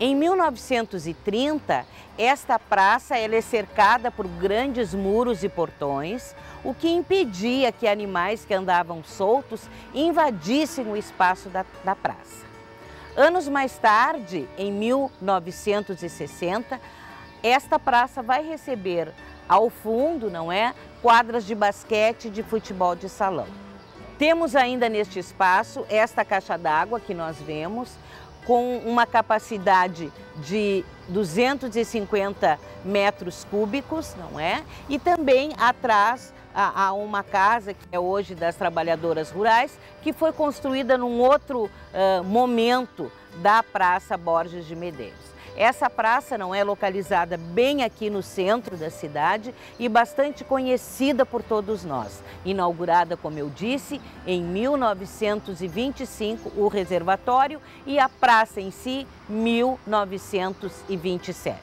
S9: Em 1930, esta praça é cercada por grandes muros e portões, o que impedia que animais que andavam soltos invadissem o espaço da, da praça. Anos mais tarde, em 1960, esta praça vai receber ao fundo, não é, quadras de basquete e de futebol de salão. Temos ainda neste espaço esta caixa d'água que nós vemos, com uma capacidade de 250 metros cúbicos, não é? E também atrás a, a, uma casa que é hoje das trabalhadoras rurais, que foi construída num outro uh, momento da Praça Borges de Medeiros. Essa praça não é localizada bem aqui no centro da cidade e bastante conhecida por todos nós. Inaugurada, como eu disse, em 1925, o reservatório e a praça em si, 1927.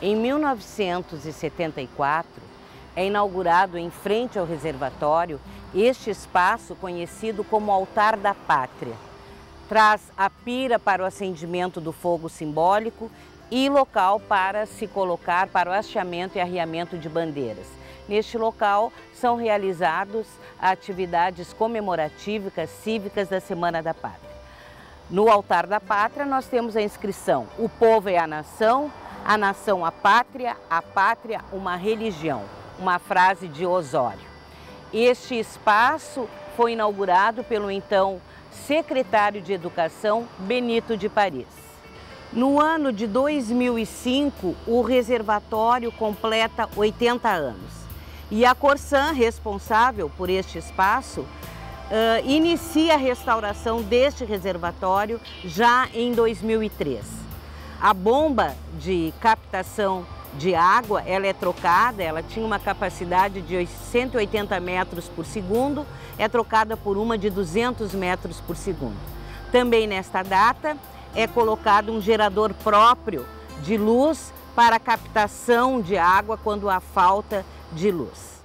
S9: Em 1974, é inaugurado em frente ao reservatório este espaço conhecido como Altar da Pátria. Traz a pira para o acendimento do fogo simbólico e local para se colocar para o hasteamento e arriamento de bandeiras. Neste local são realizadas atividades comemorativas cívicas da Semana da Pátria. No altar da pátria nós temos a inscrição O povo é a nação, a nação a pátria, a pátria uma religião uma frase de Osório. Este espaço foi inaugurado pelo então secretário de Educação Benito de Paris. No ano de 2005, o reservatório completa 80 anos e a Corsan, responsável por este espaço, uh, inicia a restauração deste reservatório já em 2003. A bomba de captação de água, ela é trocada, ela tinha uma capacidade de 180 metros por segundo, é trocada por uma de 200 metros por segundo. Também nesta data é colocado um gerador próprio de luz para captação de água quando há falta de luz.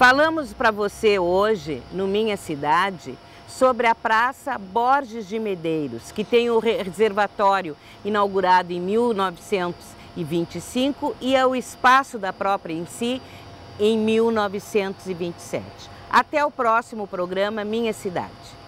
S9: Falamos para você hoje, no Minha Cidade, sobre a Praça Borges de Medeiros, que tem o reservatório inaugurado em 1925 e é o espaço da própria em si em 1927. Até o próximo programa Minha Cidade.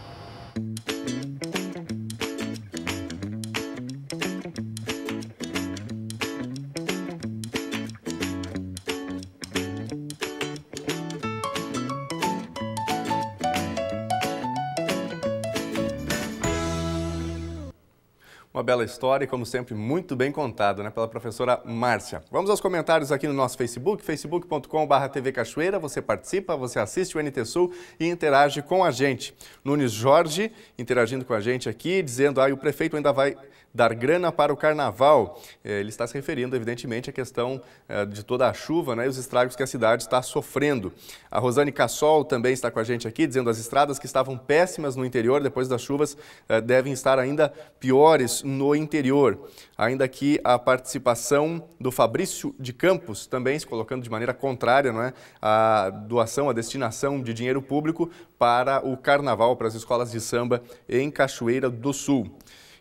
S1: Uma bela história e, como sempre, muito bem contada né, pela professora Márcia. Vamos aos comentários aqui no nosso Facebook, facebook.com.br TV Cachoeira. Você participa, você assiste o NT Sul e interage com a gente. Nunes Jorge interagindo com a gente aqui, dizendo ah, o prefeito ainda vai dar grana para o carnaval. Eh, ele está se referindo, evidentemente, à questão eh, de toda a chuva né, e os estragos que a cidade está sofrendo. A Rosane Cassol também está com a gente aqui, dizendo que as estradas que estavam péssimas no interior depois das chuvas eh, devem estar ainda piores no interior. Ainda que a participação do Fabrício de Campos, também se colocando de maneira contrária não é, à doação, à destinação de dinheiro público para o carnaval, para as escolas de samba em Cachoeira do Sul.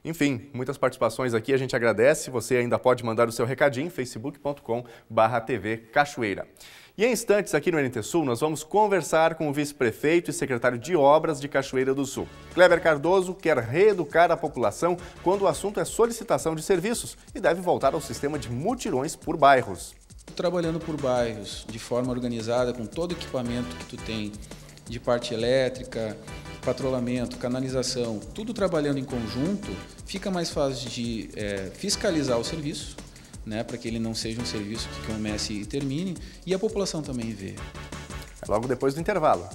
S1: Enfim, muitas participações aqui, a gente agradece. Você ainda pode mandar o seu recadinho, facebook.com.br TV Cachoeira. E em instantes, aqui no NT Sul, nós vamos conversar com o vice-prefeito e secretário de Obras de Cachoeira do Sul. Kleber Cardoso quer reeducar a população quando o assunto é solicitação de serviços
S3: e deve voltar ao sistema de mutirões por bairros. Trabalhando por bairros, de forma organizada, com todo o equipamento que tu tem de parte elétrica, patrulhamento, canalização, tudo trabalhando em conjunto, fica mais fácil de é, fiscalizar o serviço, né, para que ele não seja um serviço que comece e termine, e a população também vê. Logo depois do intervalo.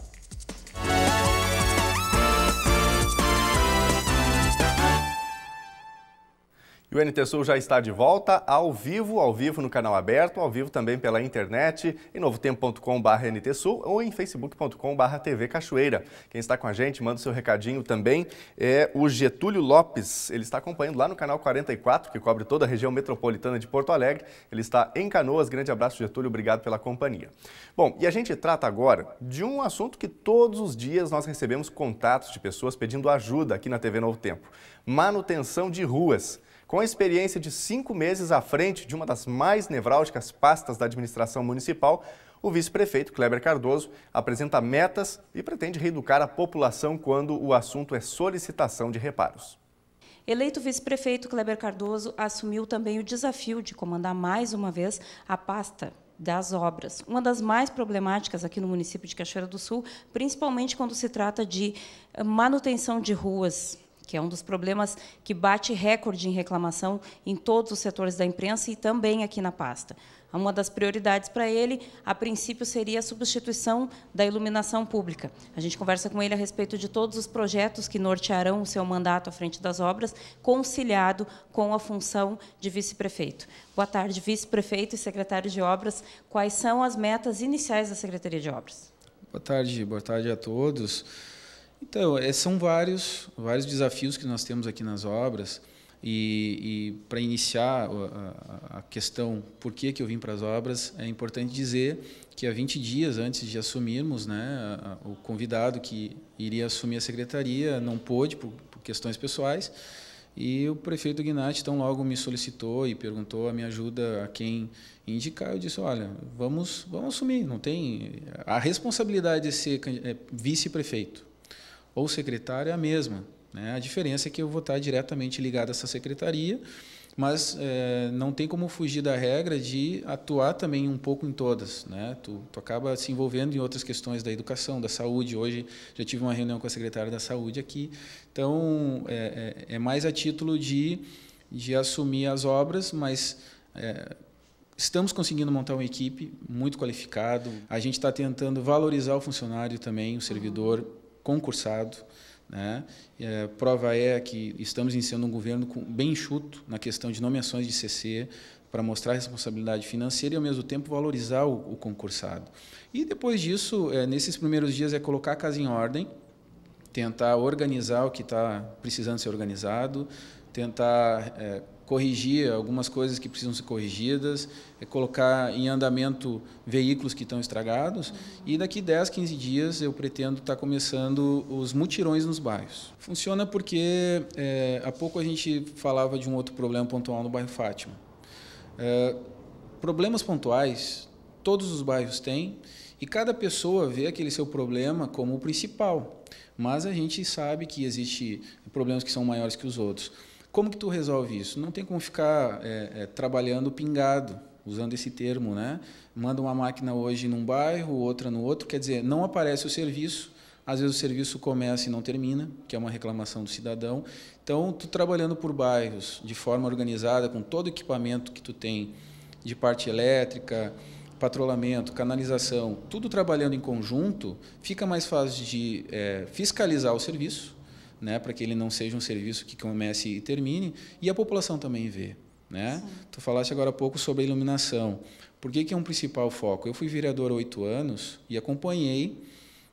S1: E o NT Sul já está de volta ao vivo, ao vivo no canal aberto, ao vivo também pela internet, em novotempo.com.br NTSul ou em facebook.com.br TV Cachoeira. Quem está com a gente, manda o seu recadinho também, é o Getúlio Lopes. Ele está acompanhando lá no canal 44, que cobre toda a região metropolitana de Porto Alegre. Ele está em Canoas. Grande abraço, Getúlio. Obrigado pela companhia. Bom, e a gente trata agora de um assunto que todos os dias nós recebemos contatos de pessoas pedindo ajuda aqui na TV Novo Tempo. Manutenção de ruas. Com a experiência de cinco meses à frente de uma das mais nevrálgicas pastas da administração municipal, o vice-prefeito Kleber Cardoso apresenta metas e pretende reeducar a população quando o assunto é solicitação de reparos.
S5: Eleito vice-prefeito, Kleber Cardoso assumiu também o desafio de comandar mais uma vez a pasta das obras, uma das mais problemáticas aqui no município de Cachoeira do Sul, principalmente quando se trata de manutenção de ruas, que é um dos problemas que bate recorde em reclamação em todos os setores da imprensa e também aqui na pasta. Uma das prioridades para ele, a princípio, seria a substituição da iluminação pública. A gente conversa com ele a respeito de todos os projetos que nortearão o seu mandato à frente das obras, conciliado com a função de vice-prefeito. Boa tarde, vice-prefeito e secretário de obras. Quais são as metas iniciais da Secretaria de Obras?
S3: Boa tarde, boa tarde a todos. Então, é, são vários, vários desafios que nós temos aqui nas obras. E, e para iniciar a, a, questão por que, que eu vim para as obras, é importante dizer que há 20 dias antes de assumirmos, né, o convidado que iria assumir a secretaria não pôde por, por questões pessoais. E o prefeito Gnatti, então, logo me solicitou e perguntou a minha ajuda a quem indicar. Eu disse: olha, vamos, vamos assumir, não tem. A responsabilidade de ser eh, vice-prefeito ou secretário é a mesma. Né? A diferença é que eu vou estar diretamente ligado a essa secretaria, mas é, não tem como fugir da regra de atuar também um pouco em todas. Né? Tu, tu acaba se envolvendo em outras questões da educação, da saúde. Hoje já tive uma reunião com a secretária da saúde aqui. Então, é, é, é mais a título de, de assumir as obras, mas é, estamos conseguindo montar uma equipe muito qualificada, A gente está tentando valorizar o funcionário também, o servidor. Uhum concursado. Né? É, prova é que estamos iniciando um governo com, bem enxuto na questão de nomeações de CC, para mostrar responsabilidade financeira e, ao mesmo tempo, valorizar o, o concursado. E depois disso, é, nesses primeiros dias, é colocar a casa em ordem, tentar organizar o que está precisando ser organizado, tentar é, corrigir algumas coisas que precisam ser corrigidas, é colocar em andamento veículos que estão estragados. E daqui 10, 15 dias eu pretendo estar começando os mutirões nos bairros. Funciona porque é, há pouco a gente falava de um outro problema pontual no bairro Fátima. É, problemas pontuais todos os bairros têm e cada pessoa vê aquele seu problema como o principal. Mas a gente sabe que existem problemas que são maiores que os outros. Como que tu resolve isso? Não tem como ficar é, é, trabalhando pingado, usando esse termo, né? Manda uma máquina hoje num bairro, outra no outro, quer dizer, não aparece o serviço, às vezes o serviço começa e não termina, que é uma reclamação do cidadão. Então, tu trabalhando por bairros, de forma organizada, com todo o equipamento que tu tem de parte elétrica, patrulhamento, canalização, tudo trabalhando em conjunto, fica mais fácil de é, fiscalizar o serviço, né, para que ele não seja um serviço que comece e termine, e a população também vê. Né? Tu falaste agora há pouco sobre a iluminação. Por que, que é um principal foco? Eu fui vereador há oito anos e acompanhei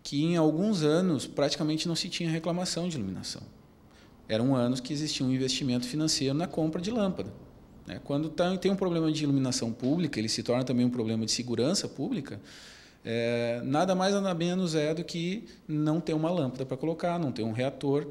S3: que em alguns anos praticamente não se tinha reclamação de iluminação. Eram anos que existia um investimento financeiro na compra de lâmpada. Né? Quando tá, tem um problema de iluminação pública, ele se torna também um problema de segurança pública é, nada mais, nada menos é do que não ter uma lâmpada para colocar, não ter um reator.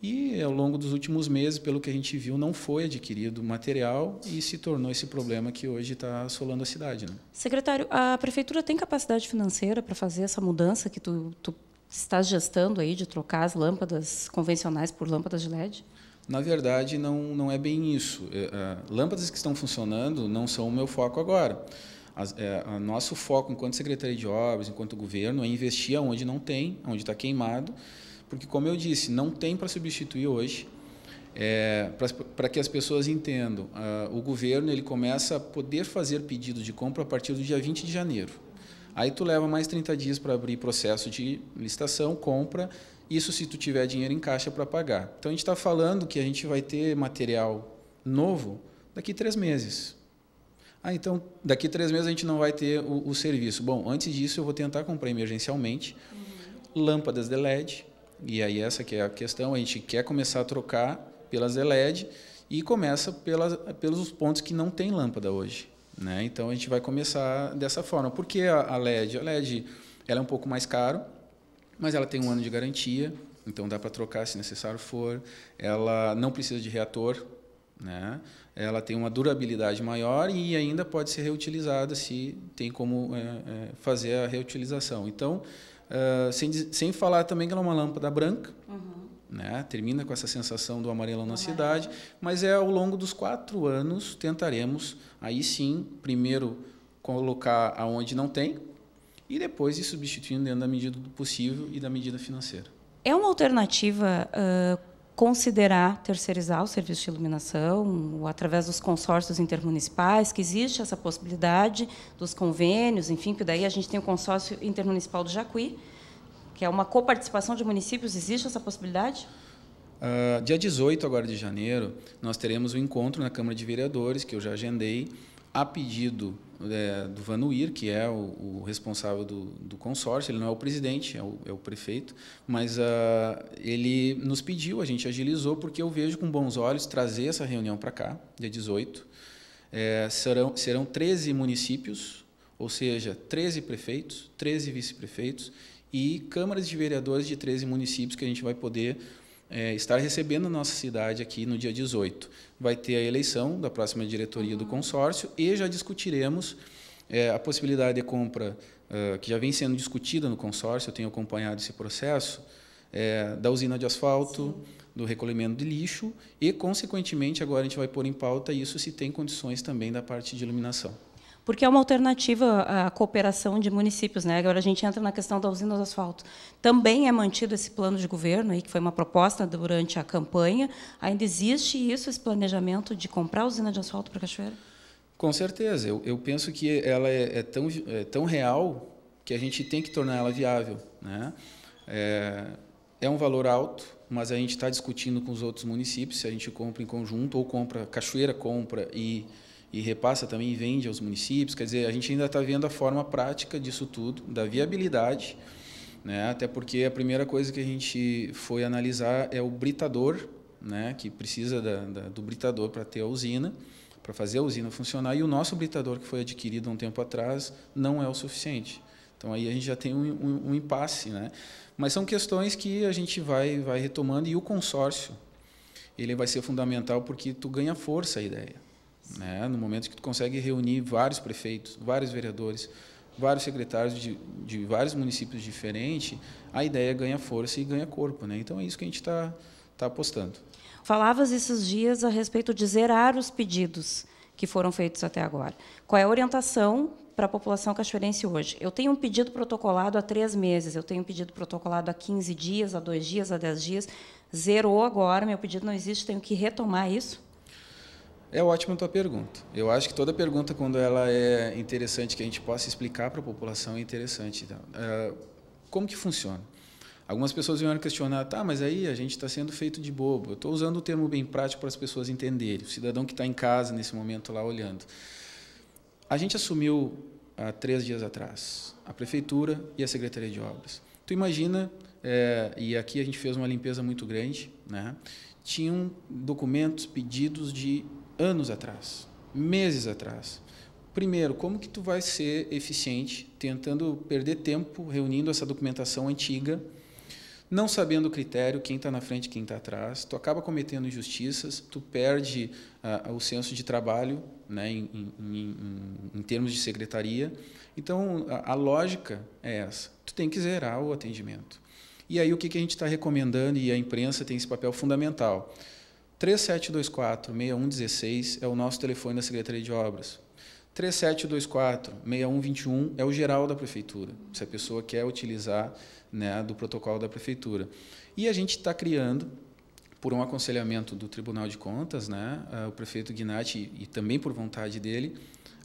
S3: E ao longo dos últimos meses, pelo que a gente viu, não foi adquirido material e se tornou esse problema que hoje está assolando a cidade. Né?
S5: Secretário, a prefeitura tem capacidade financeira para fazer essa mudança que tu, tu estás gestando aí de trocar as lâmpadas convencionais por lâmpadas de LED?
S3: Na verdade, não, não é bem isso. É, é, lâmpadas que estão funcionando não são o meu foco agora. As, é, nosso foco, enquanto Secretaria de Obras, enquanto governo, é investir onde não tem, onde está queimado, porque, como eu disse, não tem para substituir hoje. É, para que as pessoas entendam, uh, o governo ele começa a poder fazer pedido de compra a partir do dia 20 de janeiro. Aí tu leva mais 30 dias para abrir processo de licitação, compra, isso se tu tiver dinheiro em caixa para pagar. Então a gente está falando que a gente vai ter material novo daqui três meses. Ah, então daqui três meses a gente não vai ter o, o serviço. Bom, antes disso eu vou tentar comprar emergencialmente uhum. lâmpadas de LED. E aí essa que é a questão, a gente quer começar a trocar pelas de LED e começa pelas, pelos pontos que não tem lâmpada hoje. Né? Então a gente vai começar dessa forma. Por que a, a LED? A LED ela é um pouco mais caro, mas ela tem um ano de garantia, então dá para trocar se necessário for. Ela não precisa de reator, né? ela tem uma durabilidade maior e ainda pode ser reutilizada se tem como é, é, fazer a reutilização. Então, uh, sem, sem falar também que ela é uma lâmpada branca, uhum. né? termina com essa sensação do amarelo na cidade, mas é ao longo dos quatro anos tentaremos, aí sim, primeiro colocar aonde não tem e depois ir substituindo dentro da medida do possível e da medida financeira.
S5: É uma alternativa uh considerar terceirizar o serviço de iluminação, através dos consórcios intermunicipais, que existe essa possibilidade dos convênios, enfim, que daí a gente tem o consórcio intermunicipal do Jacuí, que é uma coparticipação de municípios, existe essa possibilidade?
S3: Uh, dia 18 agora de janeiro, nós teremos um encontro na Câmara de Vereadores, que eu já agendei, a pedido é, do Vanuir, que é o, o responsável do, do, consórcio, ele não é o presidente, é o, é o prefeito, mas uh, ele nos pediu, a gente agilizou, porque eu vejo com bons olhos trazer essa reunião para cá, dia 18. É, serão, serão 13 municípios, ou seja, 13 prefeitos, 13 vice-prefeitos e câmaras de vereadores de 13 municípios que a gente vai poder é, estar recebendo a nossa cidade aqui no dia 18. Vai ter a eleição da próxima diretoria do consórcio e já discutiremos é, a possibilidade de compra, é, que já vem sendo discutida no consórcio, eu tenho acompanhado esse processo, é, da usina de asfalto, Sim. do recolhimento de lixo e, consequentemente, agora a gente vai pôr em pauta isso se tem condições também da parte de iluminação
S5: porque é uma alternativa à cooperação de municípios. Né? Agora a gente entra na questão da usina do asfalto. Também é mantido esse plano de governo, aí, que foi uma proposta durante a campanha. Ainda existe isso, esse planejamento de comprar a usina de asfalto para Cachoeira?
S3: Com certeza. Eu, eu penso que ela é, é tão, é tão real que a gente tem que tornar ela viável. Né? É, é um valor alto, mas a gente está discutindo com os outros municípios se a gente compra em conjunto ou compra, Cachoeira compra e e repassa também e vende aos municípios. Quer dizer, a gente ainda está vendo a forma prática disso tudo, da viabilidade, né? até porque a primeira coisa que a gente foi analisar é o britador, né? que precisa da, da, do britador para ter a usina, para fazer a usina funcionar, e o nosso britador que foi adquirido há um tempo atrás não é o suficiente. Então aí a gente já tem um, um, um impasse, né? Mas são questões que a gente vai, vai retomando e o consórcio ele vai ser fundamental porque tu ganha força a ideia. Né? No momento que tu consegue reunir vários prefeitos, vários vereadores, vários secretários de, de vários municípios diferentes, a ideia é ganha força e ganha corpo. Né? Então é isso que a gente está tá apostando.
S5: Falavas esses dias a respeito de zerar os pedidos que foram feitos até agora. Qual é a orientação para a população cachoeirense hoje? Eu tenho um pedido protocolado há três meses, eu tenho um pedido protocolado há 15 dias, há dois dias, há 10 dias. Zerou agora, meu pedido não existe, tenho que retomar isso?
S3: É ótima a tua pergunta. Eu acho que toda pergunta, quando ela é interessante, que a gente possa explicar para a população, é interessante. Então, é, como que funciona? Algumas pessoas vieram questionar, tá, mas aí a gente está sendo feito de bobo. Eu estou usando o termo bem prático para as pessoas entenderem, o cidadão que está em casa nesse momento lá olhando. A gente assumiu há três dias atrás a prefeitura e a secretaria de obras. Tu imagina, é, e aqui a gente fez uma limpeza muito grande, né? tinham documentos, pedidos de anos atrás, meses atrás. Primeiro, como que tu vai ser eficiente tentando perder tempo reunindo essa documentação antiga, não sabendo o critério, quem está na frente, quem está atrás, tu acaba cometendo injustiças, tu perde ah, ah, o senso de trabalho né, em, em, em, em termos de secretaria. Então, a, a lógica é essa, tu tem que zerar o atendimento. E aí o que, que a gente está recomendando, e a imprensa tem esse papel fundamental, 3724-6116 é o nosso telefone da Secretaria de Obras. 3724-6121 é o geral da Prefeitura, se a pessoa quer utilizar né, do protocolo da Prefeitura. E a gente está criando, por um aconselhamento do Tribunal de Contas, né, ah, o prefeito Gnati e também por vontade dele,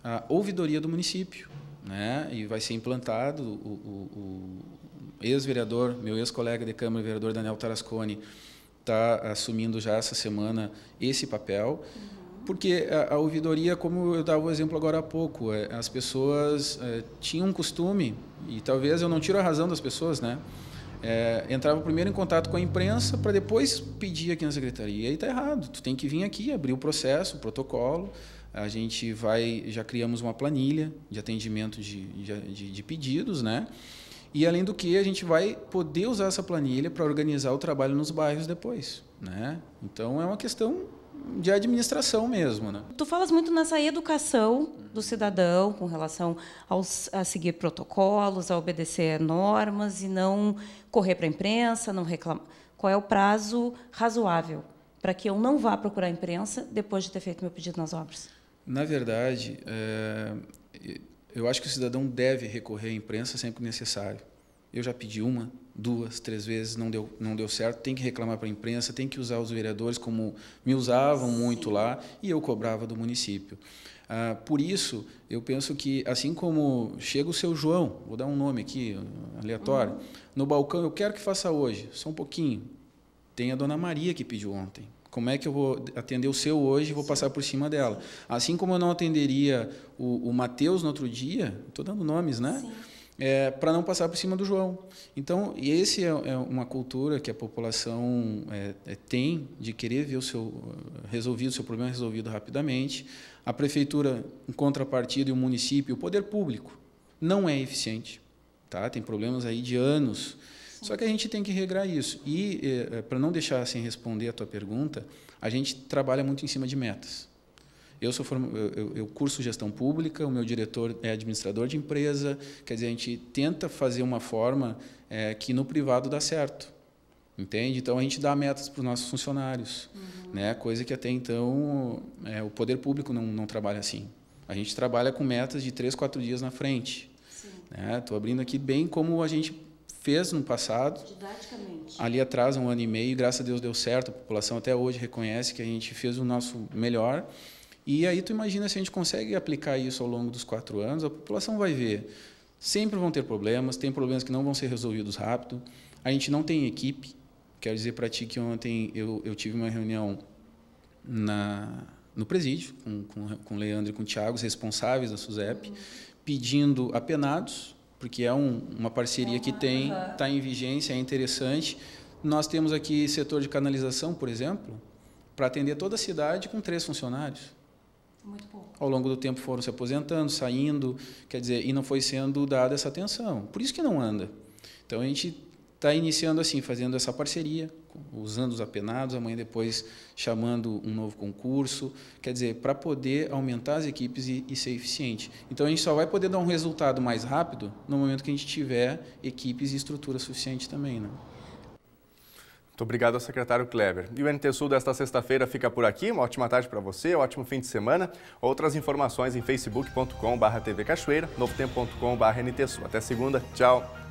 S3: a ouvidoria do município. Né, e vai ser implantado o, o, o ex-vereador, meu ex-colega de Câmara, o vereador Daniel Tarasconi está assumindo já essa semana esse papel. Uhum. Porque a, a ouvidoria, como eu dava o exemplo agora há pouco, é, as pessoas é, tinham um costume, e talvez eu não tiro a razão das pessoas, né? É, entrava primeiro em contato com a imprensa para depois pedir aqui na secretaria. E aí tá errado. Tu tem que vir aqui, abrir o processo, o protocolo. A gente vai, já criamos uma planilha de atendimento de, de, de pedidos, né? E além do que, a gente vai poder usar essa planilha para organizar o trabalho nos bairros depois, né? Então é uma questão de administração mesmo, né?
S5: Tu falas muito nessa educação do cidadão com relação aos, a seguir protocolos, a obedecer normas e não correr para a imprensa, não reclamar. Qual é o prazo razoável para que eu não vá procurar a imprensa depois de ter feito meu pedido nas obras?
S3: Na verdade, é eu acho que o cidadão deve recorrer à imprensa sempre que necessário. Eu já pedi uma, duas, três vezes, não deu, não deu certo, tem que reclamar para a imprensa, tem que usar os vereadores como me usavam Sim. muito lá e eu cobrava do município. Ah, por isso, eu penso que, assim como chega o seu João, vou dar um nome aqui, aleatório, uhum. no balcão, eu quero que faça hoje, só um pouquinho. Tem a dona Maria que pediu ontem. Como é que eu vou atender o seu hoje e vou passar por cima dela? Assim como eu não atenderia o, o no outro dia, estou dando nomes, né? É, para não passar por cima do João. Então, e esse é, é uma cultura que a população é, é, tem de querer ver o seu resolvido, o seu problema resolvido rapidamente. A prefeitura, em contrapartida, e o município, o poder público não é eficiente, tá? Tem problemas aí de anos só que a gente tem que regrar isso. E, eh, eh, para não deixar sem assim, responder a tua pergunta, a gente trabalha muito em cima de metas. Eu, sou form... eu, curso gestão pública, o meu diretor é administrador de empresa, quer dizer, a gente tenta fazer uma forma eh, que no privado dá certo. Entende? Então a gente dá metas para os nossos funcionários, uhum. né? coisa que até então é, o poder público não, não trabalha assim. A gente trabalha com metas de três, quatro dias na frente. Estou né? abrindo aqui bem como a gente fez no passado. Didaticamente. Ali atrás, um ano e meio, e graças a Deus deu certo. A população até hoje reconhece que a gente fez o nosso melhor. E aí tu imagina se a gente consegue aplicar isso ao longo dos quatro anos, a população vai ver. Sempre vão ter problemas, tem problemas que não vão ser resolvidos rápido. A gente não tem equipe. Quero dizer para ti que ontem eu, eu tive uma reunião na, no presídio com, com, com o Leandro e com o Tiago, os responsáveis da SUSEP, uhum. pedindo apenados porque é um, uma parceria que tem, está em vigência, é interessante. Nós temos aqui setor de canalização, por exemplo, para atender toda a cidade com três funcionários. Muito pouco. Ao longo do tempo foram se aposentando, saindo, quer dizer, e não foi sendo dada essa atenção. Por isso que não anda. Então a gente está iniciando assim, fazendo essa parceria, usando os apenados, amanhã depois chamando um novo concurso, quer dizer, para poder aumentar as equipes e, e, ser eficiente. Então a gente só vai poder dar um resultado mais rápido no momento que a gente tiver equipes e estrutura suficiente também, né? Muito obrigado ao
S1: secretário Kleber. E o NT Sul desta sexta-feira fica por aqui. Uma ótima tarde para você, um ótimo fim de semana. Outras informações em facebook.com.br, tvcachoeira, novotempo.com.br, NT Sul. Até segunda, tchau!